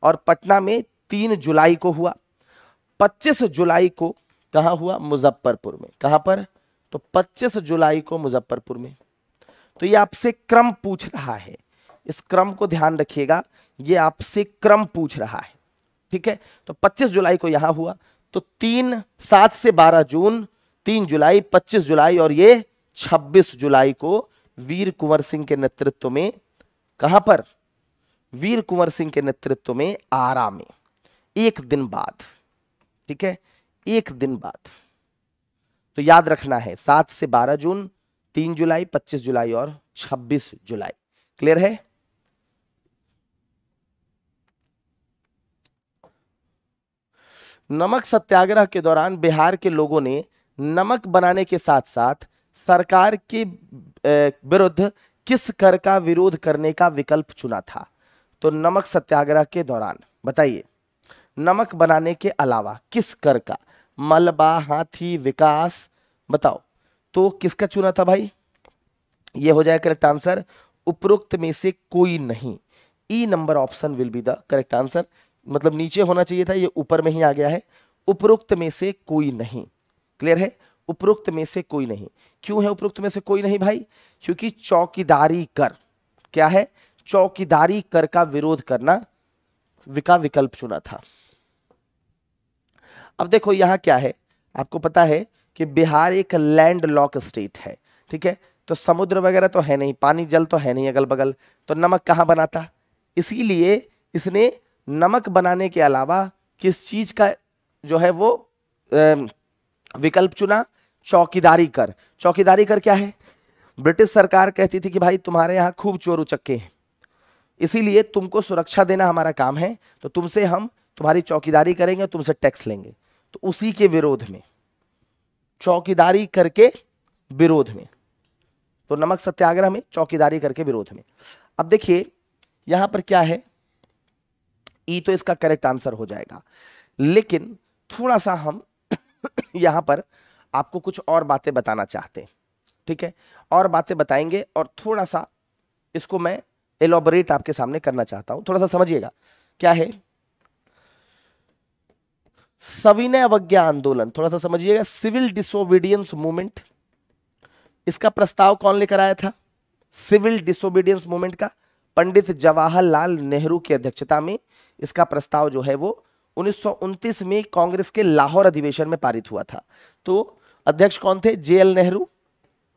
और पटना में तीन जुलाई को हुआ पच्चीस जुलाई को कहा हुआ मुजफ्फरपुर में कहां पर तो पच्चीस जुलाई को मुजफ्फरपुर में तो ये आपसे क्रम पूछ रहा है इस क्रम को ध्यान रखिएगा ये आपसे क्रम पूछ रहा है ठीक है तो 25 जुलाई को यहां हुआ तो तीन सात से 12 जून 3 जुलाई 25 जुलाई और ये 26 जुलाई को वीर कुंवर सिंह के नेतृत्व में कहां पर वीर कुंवर सिंह के नेतृत्व में आरा में एक दिन बाद ठीक है एक दिन बाद तो याद रखना है सात से बारह जून तीन जुलाई पच्चीस जुलाई और छब्बीस जुलाई क्लियर है नमक सत्याग्रह के दौरान बिहार के लोगों ने नमक बनाने के साथ साथ सरकार के विरुद्ध किस कर का विरोध करने का विकल्प चुना था तो नमक सत्याग्रह के दौरान बताइए नमक बनाने के अलावा किस कर का मलबा हाथी विकास बताओ तो किसका चुना था भाई ये हो जाए करेक्ट आंसर उपरोक्त में से कोई नहीं E number option will be the correct answer मतलब नीचे होना चाहिए था ये ऊपर में ही आ गया है उपरोक्त में से कोई नहीं क्लियर है उपरोक्त में से कोई नहीं क्यों है उपरोक्त में से कोई नहीं भाई क्योंकि चौकीदारी कर क्या है चौकीदारी कर का विरोध करना विका विकल्प चुना था अब देखो यहाँ क्या है आपको पता है कि बिहार एक लैंड लॉक स्टेट है ठीक है तो समुद्र वगैरह तो है नहीं पानी जल तो है नहीं अगल बगल तो नमक कहाँ बनाता इसीलिए इसने नमक बनाने के अलावा किस चीज़ का जो है वो विकल्प चुना चौकीदारी कर चौकीदारी कर क्या है ब्रिटिश सरकार कहती थी कि भाई तुम्हारे यहाँ खूब चोर उचक्के हैं इसीलिए तुमको सुरक्षा देना हमारा काम है तो तुमसे हम तुम्हारी चौकीदारी करेंगे तुमसे टैक्स लेंगे तो उसी के विरोध में चौकीदारी करके विरोध में तो नमक सत्याग्रह में चौकीदारी करके विरोध में अब देखिए यहां पर क्या है ई तो इसका करेक्ट आंसर हो जाएगा लेकिन थोड़ा सा हम यहां पर आपको कुछ और बातें बताना चाहते हैं ठीक है और बातें बताएंगे और थोड़ा सा इसको मैं एलोबरेट आपके सामने करना चाहता हूं थोड़ा सा समझिएगा क्या है सविनय अवज्ञा आंदोलन थोड़ा सा समझिएगा सिविल डिसोबीडियंस मूवमेंट इसका प्रस्ताव कौन लेकर आया था सिविल डिसोबीडियंस मूवमेंट का पंडित जवाहरलाल नेहरू की अध्यक्षता में इसका प्रस्ताव जो है वो उन्नीस में कांग्रेस के लाहौर अधिवेशन में पारित हुआ था तो अध्यक्ष कौन थे जे एल नेहरू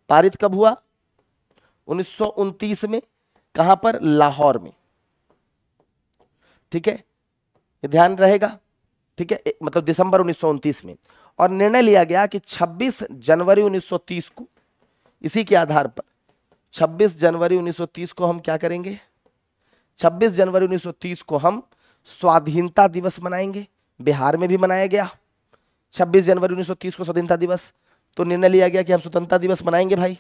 पारित कब हुआ उन्नीस में कहां पर लाहौर में ठीक है ध्यान रहेगा ठीक है मतलब दिसंबर उन्नीस में और निर्णय लिया गया कि 26 जनवरी 1930 को इसी के आधार पर 26 जनवरी 1930 को हम क्या करेंगे 26 जनवरी 1930 को हम स्वाधीनता दिवस मनाएंगे बिहार में भी मनाया गया 26 जनवरी 1930 को स्वाधीनता दिवस तो निर्णय लिया गया कि हम स्वतंत्रता दिवस मनाएंगे भाई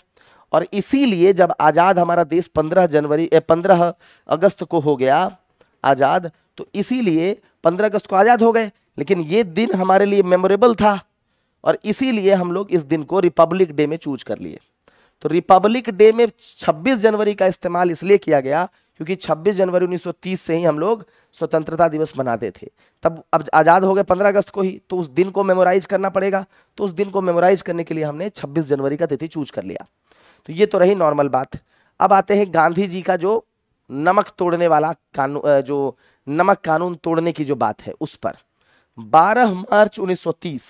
और इसीलिए जब आज़ाद हमारा देश 15 जनवरी 15 अगस्त को हो गया आज़ाद तो इसीलिए 15 अगस्त को आज़ाद हो गए लेकिन ये दिन हमारे लिए मेमोरेबल था और इसीलिए हम लोग इस दिन को रिपब्लिक डे में चूज कर लिए तो रिपब्लिक डे में 26 जनवरी का इस्तेमाल इसलिए किया गया क्योंकि 26 जनवरी 1930 से ही हम लोग स्वतंत्रता दिवस मनाते थे तब अब आज़ाद हो गए 15 अगस्त को ही तो उस दिन को मेमोराइज करना पड़ेगा तो उस दिन को मेमोराइज करने के लिए हमने 26 जनवरी का तिथि चूज कर लिया तो ये तो रही नॉर्मल बात अब आते हैं गांधी जी का जो नमक तोड़ने वाला कानून जो नमक कानून तोड़ने की जो बात है उस पर 12 मार्च 1930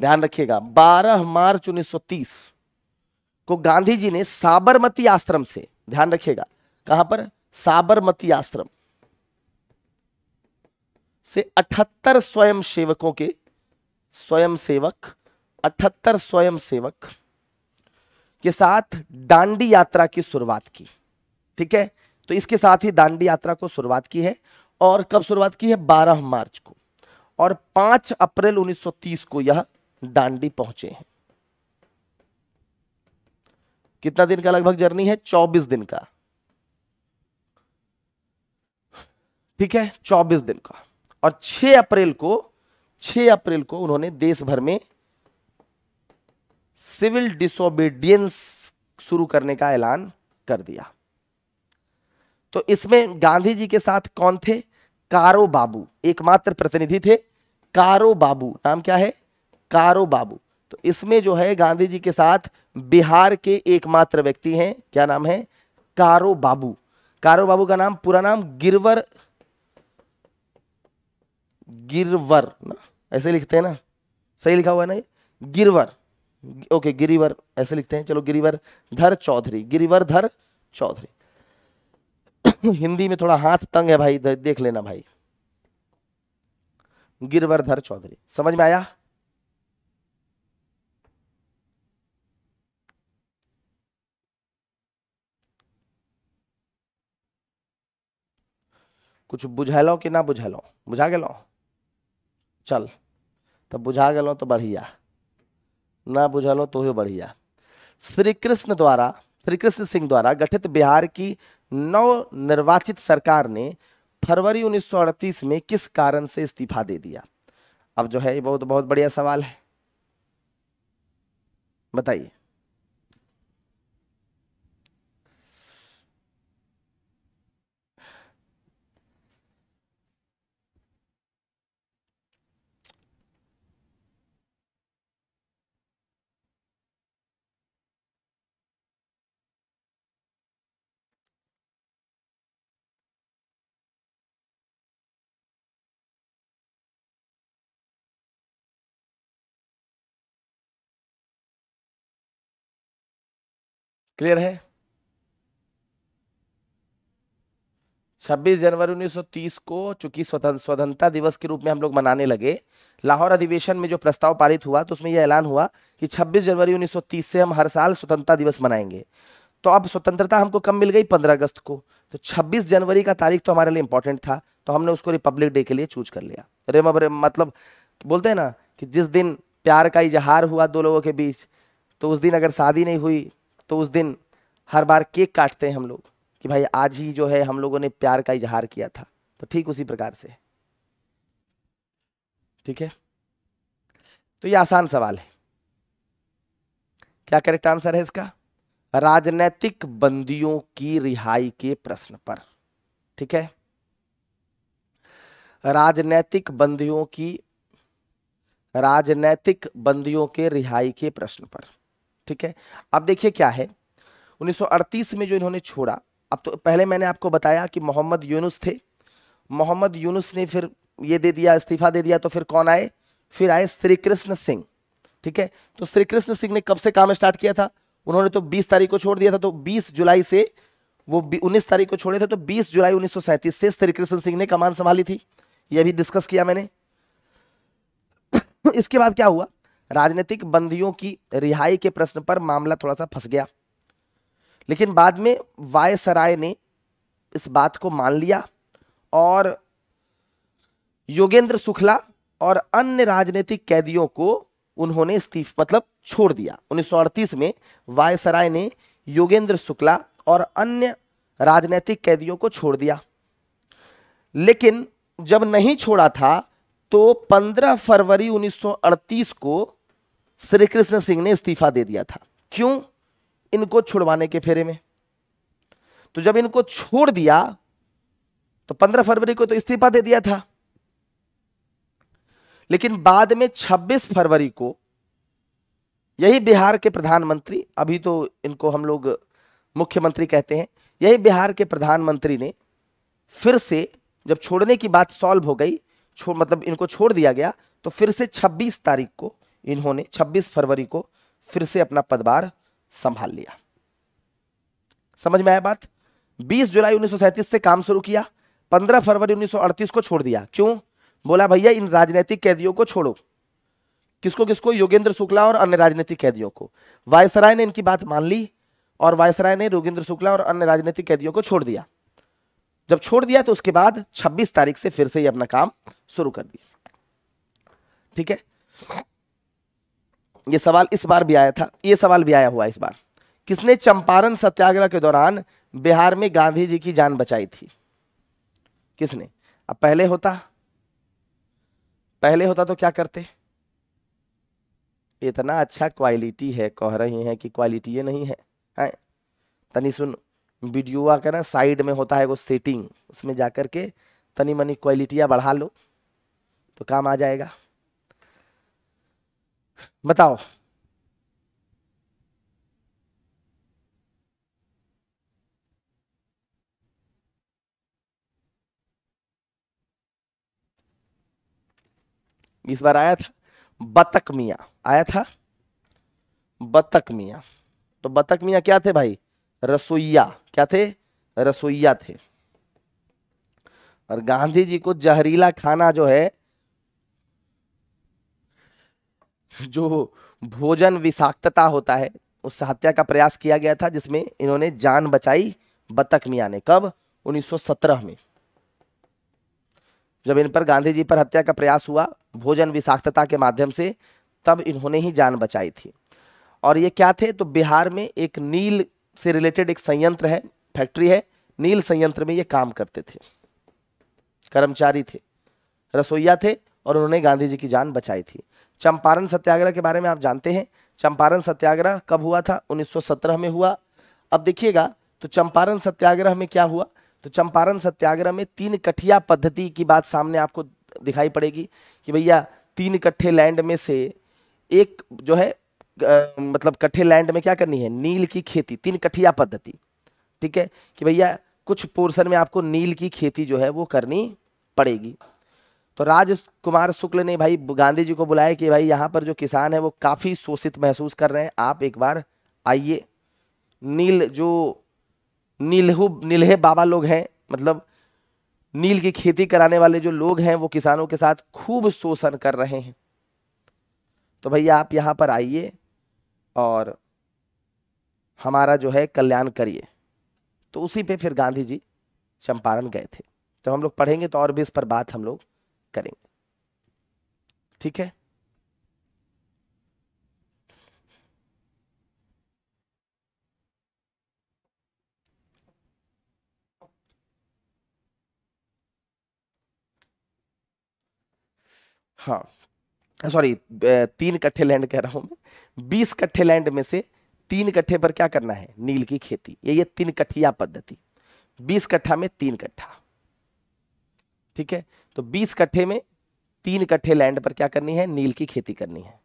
ध्यान रखिएगा 12 मार्च 1930 को गांधी जी ने साबरमती आश्रम से ध्यान रखिएगा कहां पर साबरमती आश्रम से 78 स्वयं सेवकों के स्वयं सेवक अठहत्तर स्वयं सेवक के साथ दांडी यात्रा की शुरुआत की ठीक है तो इसके साथ ही दांडी यात्रा को शुरुआत की है और कब शुरुआत की है 12 मार्च को और 5 अप्रैल 1930 को यह दांडी पहुंचे हैं कितना दिन का लगभग जर्नी है 24 दिन का ठीक है 24 दिन का और 6 अप्रैल को 6 अप्रैल को उन्होंने देश भर में सिविल डिसोबीडियंस शुरू करने का ऐलान कर दिया तो इसमें गांधी जी के साथ कौन थे कारो बाबू एकमात्र प्रतिनिधि थे कारो बाबू नाम क्या है कारो बाबू तो इसमें जो है गांधी जी के साथ बिहार के एकमात्र व्यक्ति हैं क्या नाम है कारो बाबू कारो बाबू का नाम पूरा नाम गिरवर गिरवर ना ऐसे लिखते हैं ना सही लिखा हुआ है ना गिरवर ओके गिरिवर ऐसे लिखते हैं चलो गिरिवर धर चौधरी गिरिवर धर चौधरी हिंदी में थोड़ा हाथ तंग है भाई देख लेना भाई गिरवरधर चौधरी समझ में आया कुछ बुझेलो कि ना बुझेलो बुझा गया चल तब बुझा गलो तो बढ़िया ना बुझेलो तो ही बढ़िया श्री कृष्ण द्वारा श्री कृष्ण सिंह द्वारा गठित बिहार की नव निर्वाचित सरकार ने फरवरी 1938 में किस कारण से इस्तीफा दे दिया अब जो है ये बहुत बहुत बढ़िया सवाल है बताइए क्लियर है 26 जनवरी 1930 को चूंकि स्वतंत्रता दिवस के रूप में हम लोग मनाने लगे लाहौर अधिवेशन में जो प्रस्ताव पारित हुआ तो उसमें यह ऐलान हुआ कि 26 जनवरी 1930 से हम हर साल स्वतंत्रता दिवस मनाएंगे तो अब स्वतंत्रता हमको कब मिल गई 15 अगस्त को तो 26 जनवरी का तारीख तो हमारे लिए इंपॉर्टेंट था तो हमने उसको रिपब्लिक डे के लिए चूज कर लिया रेम मतलब बोलते हैं ना कि जिस दिन प्यार का इजहार हुआ दो लोगों के बीच तो उस दिन अगर शादी नहीं हुई तो उस दिन हर बार केक काटते हैं हम लोग कि भाई आज ही जो है हम लोगों ने प्यार का इजहार किया था तो ठीक उसी प्रकार से ठीक है तो ये आसान सवाल है क्या करेक्ट आंसर है इसका राजनैतिक बंदियों की रिहाई के प्रश्न पर ठीक है राजनैतिक बंदियों की राजनैतिक बंदियों के रिहाई के प्रश्न पर ठीक है अब देखिए क्या है 1938 में जो इन्होंने छोड़ा अब तो पहले मैंने आपको बताया कि मोहम्मद यूनुस थे मोहम्मद यूनुस ने फिर ये दे दिया इस्तीफा दे दिया तो फिर कौन आए फिर आए श्री कृष्ण सिंह ठीक है तो श्री कृष्ण सिंह ने कब से काम स्टार्ट किया था उन्होंने तो 20 तारीख को छोड़ दिया था तो 20 जुलाई से वो 19 तारीख को छोड़े थे तो 20 जुलाई उन्नीस से श्री कृष्ण सिंह ने कमान संभाली थी यह भी डिस्कस किया मैंने इसके बाद क्या हुआ राजनीतिक बंदियों की रिहाई के प्रश्न पर मामला थोड़ा सा फंस गया लेकिन बाद में वायसराय ने इस बात को मान लिया और योगेंद्र शुक्ला और अन्य राजनीतिक कैदियों को उन्होंने इस्तीफ मतलब छोड़ दिया 1938 में वायसराय ने योगेंद्र शुक्ला और अन्य राजनीतिक कैदियों को छोड़ दिया लेकिन जब नहीं छोड़ा था तो 15 फरवरी 1938 को श्री कृष्ण सिंह ने इस्तीफा दे दिया था क्यों इनको छुड़वाने के फेरे में तो जब इनको छोड़ दिया तो 15 फरवरी को तो इस्तीफा दे दिया था लेकिन बाद में 26 फरवरी को यही बिहार के प्रधानमंत्री अभी तो इनको हम लोग मुख्यमंत्री कहते हैं यही बिहार के प्रधानमंत्री ने फिर से जब छोड़ने की बात सॉल्व हो गई छो मतलब इनको छोड़ दिया गया तो फिर से 26 तारीख को इन्होंने 26 फरवरी को फिर से अपना पदभार संभाल लिया समझ में आया बात 20 जुलाई 1937 से काम शुरू किया 15 फरवरी 1938 को छोड़ दिया क्यों बोला भैया इन राजनीतिक कैदियों को छोड़ो किसको किसको योगेंद्र शुक्ला और अन्य राजनीतिक कैदियों को वायसराय ने इनकी बात मान ली और वायसराय ने योगेंद्र शुक्ला और अन्य राजनीतिक कैदियों को छोड़ दिया जब छोड़ दिया तो उसके बाद 26 तारीख से फिर से ये अपना काम शुरू कर दिया ठीक है ये सवाल इस बार भी आया था ये सवाल भी आया हुआ इस बार किसने चंपारण सत्याग्रह के दौरान बिहार में गांधी जी की जान बचाई थी किसने अब पहले होता पहले होता तो क्या करते इतना अच्छा क्वालिटी है कह रही हैं कि क्वालिटी ये नहीं है हैं तनी सुन वीडियो आकर ना साइड में होता है वो सेटिंग उसमें जाकर के तनी मनी क्वालिटियाँ बढ़ा लो तो काम आ जाएगा बताओ इस बार आया था बतक मिया आया था बतक मिया तो बतक मिया क्या थे भाई रसोईया क्या थे रसोईया थे और गांधी जी को जहरीला खाना जो है जो भोजन विषाक्तता होता है उस हत्या का प्रयास किया गया था जिसमें इन्होंने जान बचाई बतख मियाँ ने कब 1917 में जब इन पर गांधी जी पर हत्या का प्रयास हुआ भोजन विषाक्तता के माध्यम से तब इन्होंने ही जान बचाई थी और ये क्या थे तो बिहार में एक नील से रिलेटेड एक संयंत्र है फैक्ट्री है नील संयंत्र में ये काम करते थे कर्मचारी थे रसोईया थे और उन्होंने गांधी जी की जान बचाई थी चंपारण सत्याग्रह के बारे में आप जानते हैं चंपारण सत्याग्रह कब हुआ था 1917 में हुआ अब देखिएगा तो चंपारण सत्याग्रह में क्या हुआ तो चंपारण सत्याग्रह में तीन कठिया पद्धति की बात सामने आपको दिखाई पड़ेगी कि भैया तीन कट्ठे लैंड में से एक जो है आ, मतलब कट्ठे लैंड में क्या करनी है नील की खेती तीन कठिया पद्धति ठीक है कि भैया कुछ पोर्शन में आपको नील की खेती जो है वो करनी पड़ेगी तो राज कुमार शुक्ल ने भाई गांधी जी को बुलाया कि भाई यहाँ पर जो किसान है वो काफ़ी शोषित महसूस कर रहे हैं आप एक बार आइए नील जो नीलहू नीलहे बाबा लोग हैं मतलब नील की खेती कराने वाले जो लोग हैं वो किसानों के साथ खूब शोषण कर रहे हैं तो भैया आप यहाँ पर आइए और हमारा जो है कल्याण करिए तो उसी पे फिर गांधी जी चंपारण गए थे तो हम लोग पढ़ेंगे तो और भी इस पर बात हम लोग करेंगे ठीक है हाँ सॉरी तीन कट्ठे लैंड कह रहा हूं मैं बीस कट्ठे लैंड में से तीन कट्ठे पर क्या करना है नील की खेती ये ये तीन कठिया पद्धति बीस कट्ठा में तीन कट्ठा ठीक है तो 20 कट्ठे में तीन कट्ठे लैंड पर क्या करनी है नील की खेती करनी है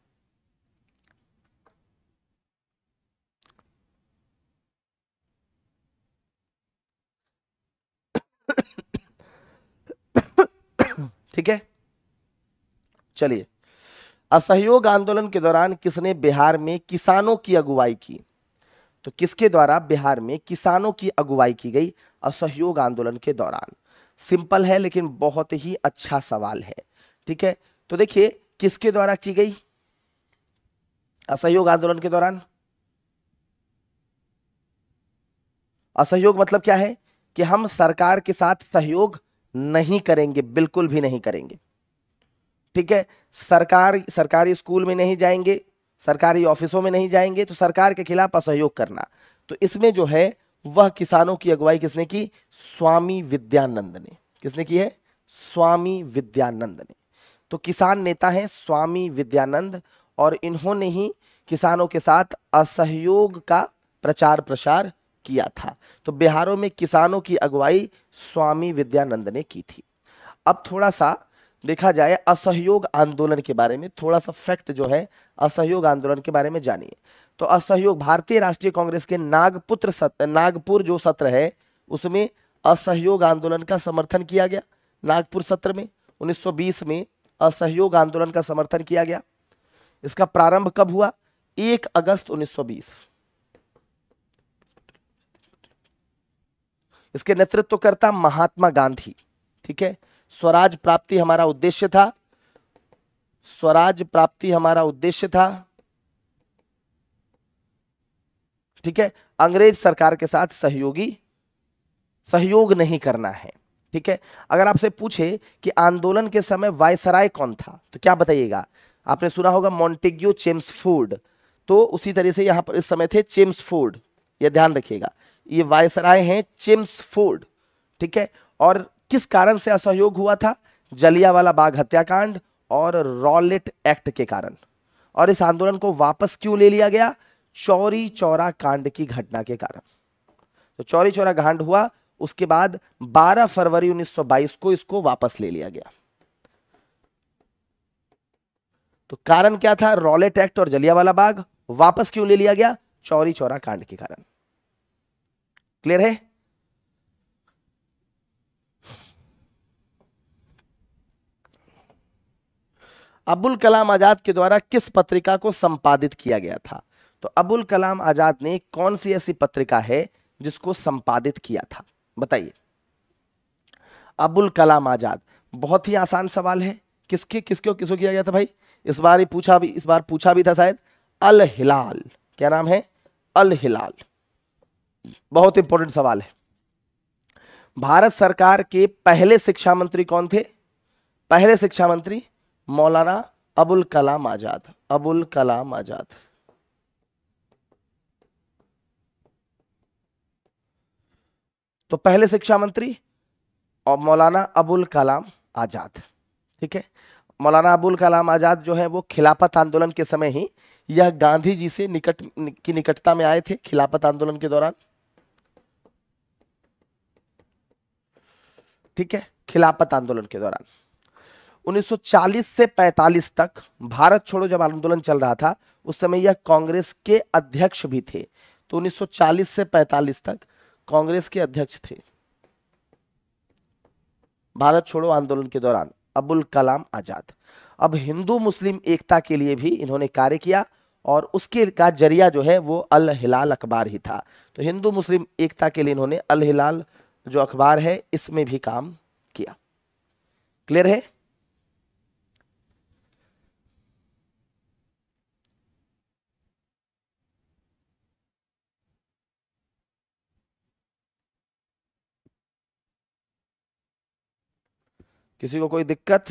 ठीक है चलिए असहयोग आंदोलन के दौरान किसने बिहार में किसानों की अगुवाई की तो किसके द्वारा बिहार में किसानों की अगुवाई की गई असहयोग आंदोलन के दौरान सिंपल है लेकिन बहुत ही अच्छा सवाल है ठीक है तो देखिए किसके द्वारा की गई असहयोग आंदोलन के दौरान असहयोग मतलब क्या है कि हम सरकार के साथ सहयोग नहीं करेंगे बिल्कुल भी नहीं करेंगे ठीक है सरकार सरकारी स्कूल में नहीं जाएंगे सरकारी ऑफिसों में नहीं जाएंगे तो सरकार के खिलाफ असहयोग करना तो इसमें जो है वह किसानों की अगुवाई किसने की स्वामी विद्यानंद ने किसने की है स्वामी विद्यानंद ने तो किसान नेता हैं स्वामी विद्यानंद और इन्होंने ही किसानों के साथ असहयोग का प्रचार प्रसार किया था तो बिहारों में किसानों की अगुवाई स्वामी विद्यानंद ने की थी अब थोड़ा सा देखा जाए असहयोग आंदोलन के बारे में थोड़ा सा फैक्ट जो है असहयोग आंदोलन के बारे में जानिए तो असहयोग भारतीय राष्ट्रीय कांग्रेस के नागपुत्र सत्र नागपुर जो सत्र है उसमें असहयोग आंदोलन का समर्थन किया गया नागपुर सत्र में 1920 में असहयोग आंदोलन का समर्थन किया गया इसका प्रारंभ कब हुआ 1 अगस्त 1920 इसके नेतृत्व करता महात्मा गांधी ठीक है स्वराज प्राप्ति हमारा उद्देश्य था स्वराज प्राप्ति हमारा उद्देश्य था ठीक है अंग्रेज सरकार के साथ सहयोगी सहयोग नहीं करना है ठीक है अगर आपसे पूछे कि आंदोलन के समय वायसराय कौन था तो क्या बताइएगा आपने सुना होगा मॉन्टेग्यो फूड तो उसी तरह से यहां पर इस समय थे चेम्स फूड ये ध्यान रखिएगा ये वायसराय हैं फूड ठीक है और किस कारण से असहयोग हुआ था जलियावाला बाघ हत्याकांड और रॉलेट एक्ट के कारण और इस आंदोलन को वापस क्यों ले लिया गया चौरी चौरा कांड की घटना के कारण तो चौरी चौरा कांड हुआ उसके बाद 12 फरवरी 1922 को इसको वापस ले लिया गया तो कारण क्या था रॉलेट एक्ट और जलियावाला बाग वापस क्यों ले लिया गया चौरी चौरा कांड के कारण क्लियर है अबुल कलाम आजाद के द्वारा किस पत्रिका को संपादित किया गया था तो अबुल कलाम आज़ाद ने कौन सी ऐसी पत्रिका है जिसको संपादित किया था बताइए अबुल कलाम आज़ाद बहुत ही आसान सवाल है किसके किसको किसको किया गया था भाई इस बार ही पूछा भी इस बार पूछा भी था शायद अल हिलाल क्या नाम है अल हिलाल बहुत इंपॉर्टेंट सवाल है भारत सरकार के पहले शिक्षा मंत्री कौन थे पहले शिक्षा मंत्री मौलाना अबुल कलाम आज़ाद अबुल कलाम आज़ाद तो पहले शिक्षा मंत्री और मौलाना अबुल कलाम आज़ाद ठीक है मौलाना अबुल कलाम आज़ाद जो है वो खिलाफत आंदोलन के समय ही यह गांधी जी से निकट की निकटता में आए थे खिलाफत आंदोलन के दौरान ठीक है खिलाफत आंदोलन के दौरान 1940 से 45 तक भारत छोड़ो जब आंदोलन चल रहा था उस समय यह कांग्रेस के अध्यक्ष भी थे तो 1940 से 45 तक कांग्रेस के अध्यक्ष थे भारत छोड़ो आंदोलन के दौरान अबुल कलाम आजाद अब हिंदू मुस्लिम एकता के लिए भी इन्होंने कार्य किया और उसके का जरिया जो है वो अल हिलाल अखबार ही था तो हिंदू मुस्लिम एकता के लिए इन्होंने अल हिलाल जो अखबार है इसमें भी काम किया क्लियर है किसी को कोई दिक्कत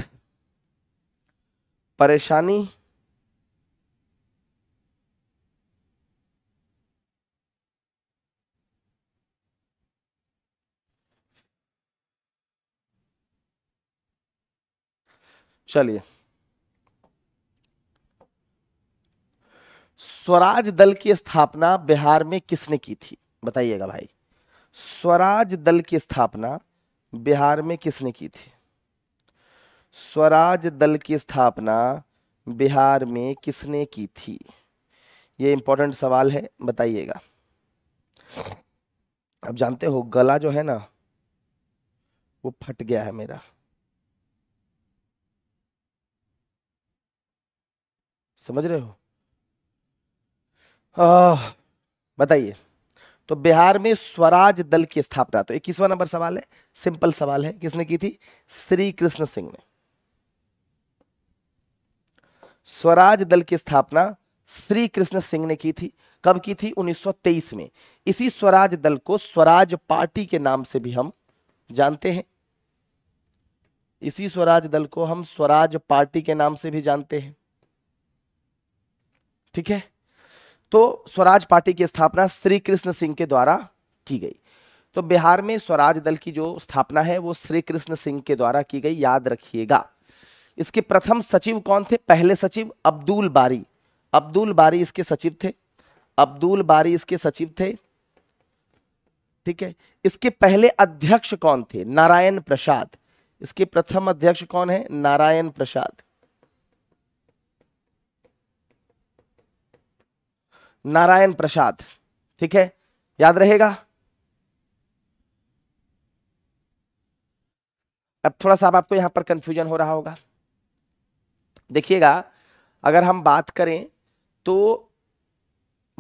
परेशानी चलिए स्वराज दल की स्थापना बिहार में किसने की थी बताइएगा भाई स्वराज दल की स्थापना बिहार में किसने की थी स्वराज दल की स्थापना बिहार में किसने की थी ये इंपॉर्टेंट सवाल है बताइएगा अब जानते हो गला जो है ना वो फट गया है मेरा समझ रहे हो बताइए तो बिहार में स्वराज दल की स्थापना तो इक्कीसवा नंबर सवाल है सिंपल सवाल है किसने की थी श्री कृष्ण सिंह ने स्वराज दल की स्थापना श्री कृष्ण सिंह ने की थी कब की थी 1923 में इसी स्वराज दल को स्वराज पार्टी के नाम से भी हम जानते हैं इसी स्वराज दल को हम स्वराज पार्टी के नाम से भी जानते हैं ठीक है तो स्वराज पार्टी की स्थापना श्री कृष्ण सिंह के द्वारा की गई तो बिहार में स्वराज दल की जो स्थापना है वो श्री कृष्ण सिंह के द्वारा की गई याद रखिएगा इसके प्रथम सचिव कौन थे पहले सचिव अब्दुल बारी अब्दुल बारी इसके सचिव थे अब्दुल बारी इसके सचिव थे ठीक है इसके पहले अध्यक्ष कौन थे नारायण प्रसाद इसके प्रथम अध्यक्ष कौन है नारायण प्रसाद नारायण प्रसाद ठीक है याद रहेगा अब थोड़ा सा आपको यहां पर कंफ्यूजन हो रहा होगा देखिएगा अगर हम बात करें तो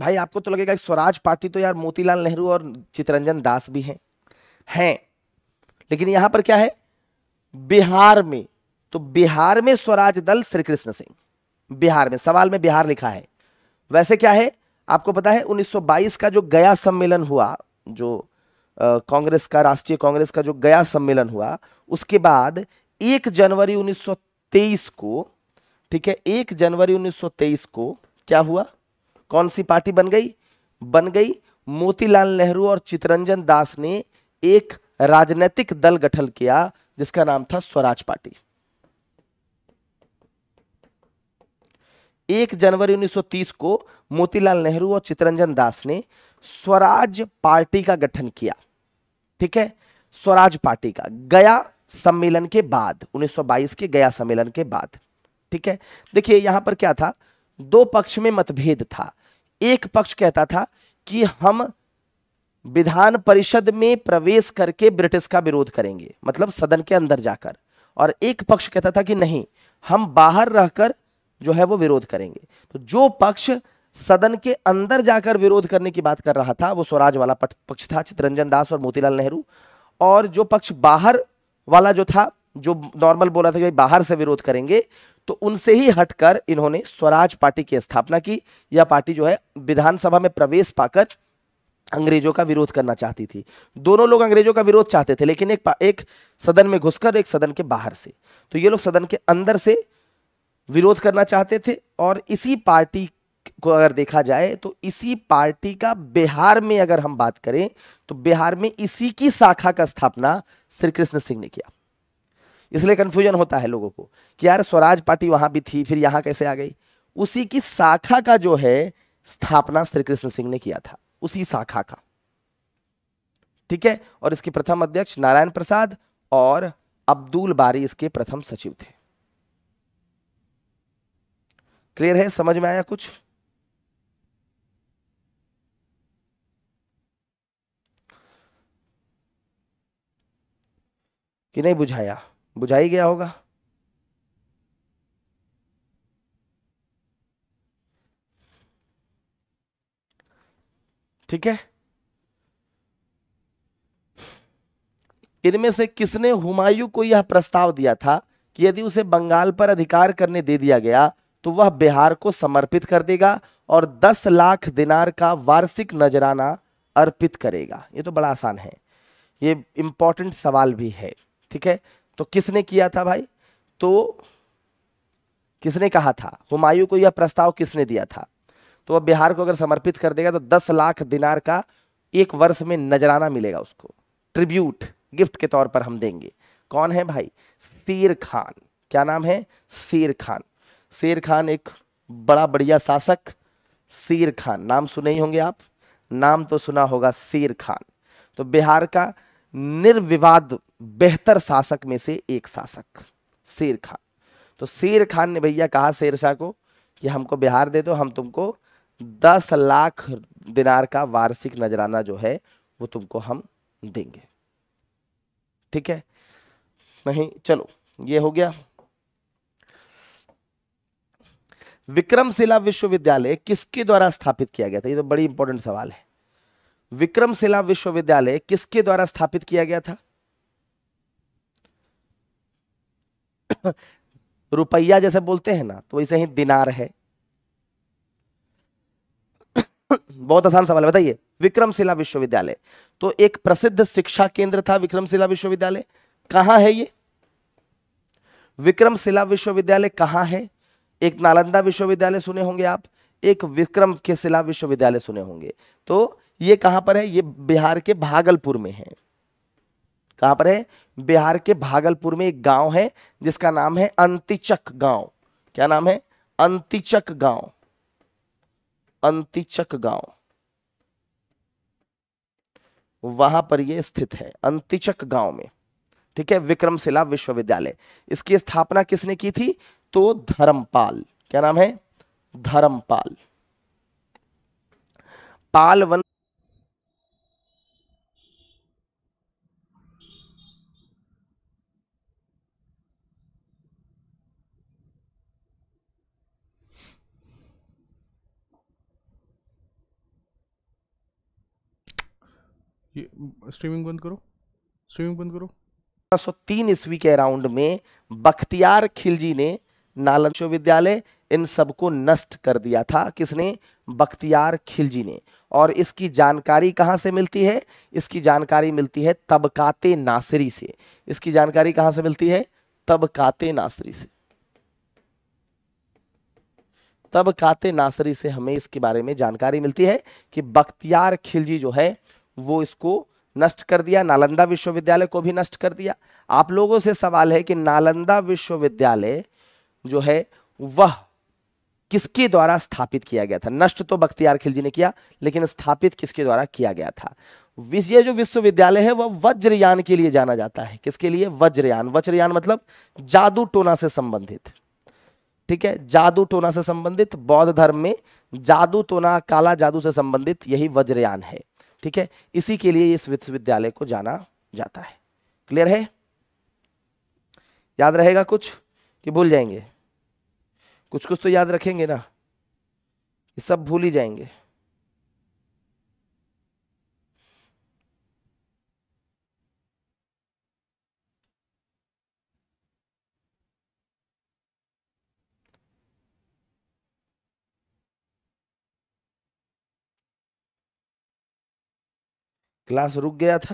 भाई आपको तो लगेगा स्वराज पार्टी तो यार मोतीलाल नेहरू और चितरंजन दास भी हैं हैं लेकिन यहां पर क्या है बिहार में तो बिहार में स्वराज दल श्री कृष्ण सिंह बिहार में सवाल में बिहार लिखा है वैसे क्या है आपको पता है 1922 का जो गया सम्मेलन हुआ जो कांग्रेस का राष्ट्रीय कांग्रेस का जो गया सम्मेलन हुआ उसके बाद एक जनवरी 1923 को ठीक है एक जनवरी 1923 को क्या हुआ कौन सी पार्टी बन गई बन गई मोतीलाल नेहरू और चितरंजन दास ने एक राजनीतिक दल गठन किया जिसका नाम था स्वराज पार्टी एक जनवरी 1930 को मोतीलाल नेहरू और चितरंजन दास ने स्वराज पार्टी का गठन किया ठीक है स्वराज पार्टी का गया सम्मेलन के बाद 1922 के गया सम्मेलन के बाद ठीक है देखिए यहां पर क्या था दो पक्ष में मतभेद था एक पक्ष कहता था कि हम विधान परिषद में प्रवेश करके ब्रिटिश का विरोध करेंगे मतलब सदन के अंदर जाकर और एक पक्ष कहता था कि नहीं हम बाहर रहकर जो है वो विरोध करेंगे तो जो पक्ष सदन के अंदर जाकर विरोध करने की बात कर रहा था वो स्वराज वाला पक्ष था चित्रंजन दास और मोतीलाल नेहरू और जो पक्ष बाहर वाला जो था जो नॉर्मल बोला था कि बाहर से विरोध करेंगे तो उनसे ही हटकर इन्होंने स्वराज पार्टी की स्थापना की यह पार्टी जो है विधानसभा में प्रवेश पाकर अंग्रेजों का विरोध करना चाहती थी दोनों लोग अंग्रेजों का विरोध चाहते थे लेकिन एक एक सदन में घुसकर एक सदन के बाहर से तो ये लोग सदन के अंदर से विरोध करना चाहते थे और इसी पार्टी को अगर देखा जाए तो इसी पार्टी का बिहार में अगर हम बात करें तो बिहार में इसी की शाखा का स्थापना श्री कृष्ण सिंह ने किया इसलिए कन्फ्यूजन होता है लोगों को कि यार स्वराज पार्टी वहाँ भी थी फिर यहाँ कैसे आ गई उसी की शाखा का जो है स्थापना श्री कृष्ण सिंह ने किया था उसी शाखा का ठीक है और इसके प्रथम अध्यक्ष नारायण प्रसाद और अब्दुल बारी इसके प्रथम सचिव थे क्लियर है समझ में आया कुछ कि नहीं बुझाया बुझाई गया होगा ठीक है इनमें से किसने हुमायूं को यह प्रस्ताव दिया था कि यदि उसे बंगाल पर अधिकार करने दे दिया गया तो वह बिहार को समर्पित कर देगा और 10 लाख दिनार का वार्षिक नजराना अर्पित करेगा यह तो बड़ा आसान है यह इंपॉर्टेंट सवाल भी है ठीक है तो किसने किया था भाई तो किसने कहा था हुमायूं को यह प्रस्ताव किसने दिया था तो वह बिहार को अगर समर्पित कर देगा तो दस लाख दिनार का एक वर्ष में नजराना मिलेगा उसको ट्रिब्यूट गिफ्ट के तौर पर हम देंगे कौन है भाई शेर खान क्या नाम है शेर खान शेर खान एक बड़ा बढ़िया शासक शेर खान नाम सुने ही होंगे आप नाम तो सुना होगा शेर खान तो बिहार का निर्विवाद बेहतर शासक में से एक शासक शेर खान तो शेर खान ने भैया कहा शेर शाह को कि हमको बिहार दे दो हम तुमको दस लाख दिनार का वार्षिक नजराना जो है वो तुमको हम देंगे ठीक है नहीं चलो ये हो गया विक्रमशिला विश्वविद्यालय किसके द्वारा स्थापित किया गया था ये तो बड़ी इंपॉर्टेंट सवाल है विक्रमशिला विश्वविद्यालय किसके द्वारा स्थापित किया गया था रुपया जैसे बोलते हैं ना तो वैसे ही दिनार है बहुत आसान सवाल है बताइए विक्रमशिला विश्वविद्यालय तो एक प्रसिद्ध शिक्षा केंद्र था विक्रमशिला विश्वविद्यालय कहां है ये विक्रमशिला विश्वविद्यालय कहां है एक नालंदा विश्वविद्यालय सुने होंगे आप एक विक्रम के शिला विश्वविद्यालय सुने होंगे तो ये कहां पर है ये बिहार के भागलपुर में है कहाँ पर है बिहार के भागलपुर में एक गांव है जिसका नाम है अंतिचक गांव क्या नाम है अंतिचक गांव अंतिचक गांव वहां पर यह स्थित है अंतिचक गांव में ठीक है विक्रमशिला विश्वविद्यालय इसकी स्थापना किसने की थी तो धर्मपाल क्या नाम है धर्मपाल पाल वन ये स्ट्रीमिंग बंद करो स्ट्रीमिंग बंद करो सौ तीन ईस्वी के अराउंड में बख्तियार खिलजी ने नालंद विश्वविद्यालय इन सबको नष्ट कर दिया था किसने बख्तियार खिलजी ने और इसकी जानकारी कहाँ से मिलती है इसकी जानकारी मिलती है तबकाते नासरी से इसकी जानकारी कहाँ से मिलती है तबकाते नासरी से तबकात नासरी से हमें इसके बारे में जानकारी मिलती है कि बख्तियार खिलजी जो है वो इसको नष्ट कर दिया नालंदा विश्वविद्यालय को भी नष्ट कर दिया आप लोगों से सवाल है कि नालंदा विश्वविद्यालय जो है वह किसके द्वारा स्थापित किया गया था नष्ट तो बख्तियार खिलजी ने किया लेकिन स्थापित किसके द्वारा किया गया था ये जो विश्वविद्यालय है वह वज्रयान के लिए जाना जाता है किसके लिए वज्रयान वज्रयान मतलब जादू टोना से संबंधित ठीक है जादू टोना से संबंधित बौद्ध धर्म में जादू टोना काला जादू से संबंधित यही वज्रयान है ठीक है इसी के लिए इस विश्वविद्यालय को जाना जाता है क्लियर है याद रहेगा कुछ कि भूल जाएंगे कुछ कुछ तो याद रखेंगे ना ये सब भूल ही जाएंगे क्लास रुक गया था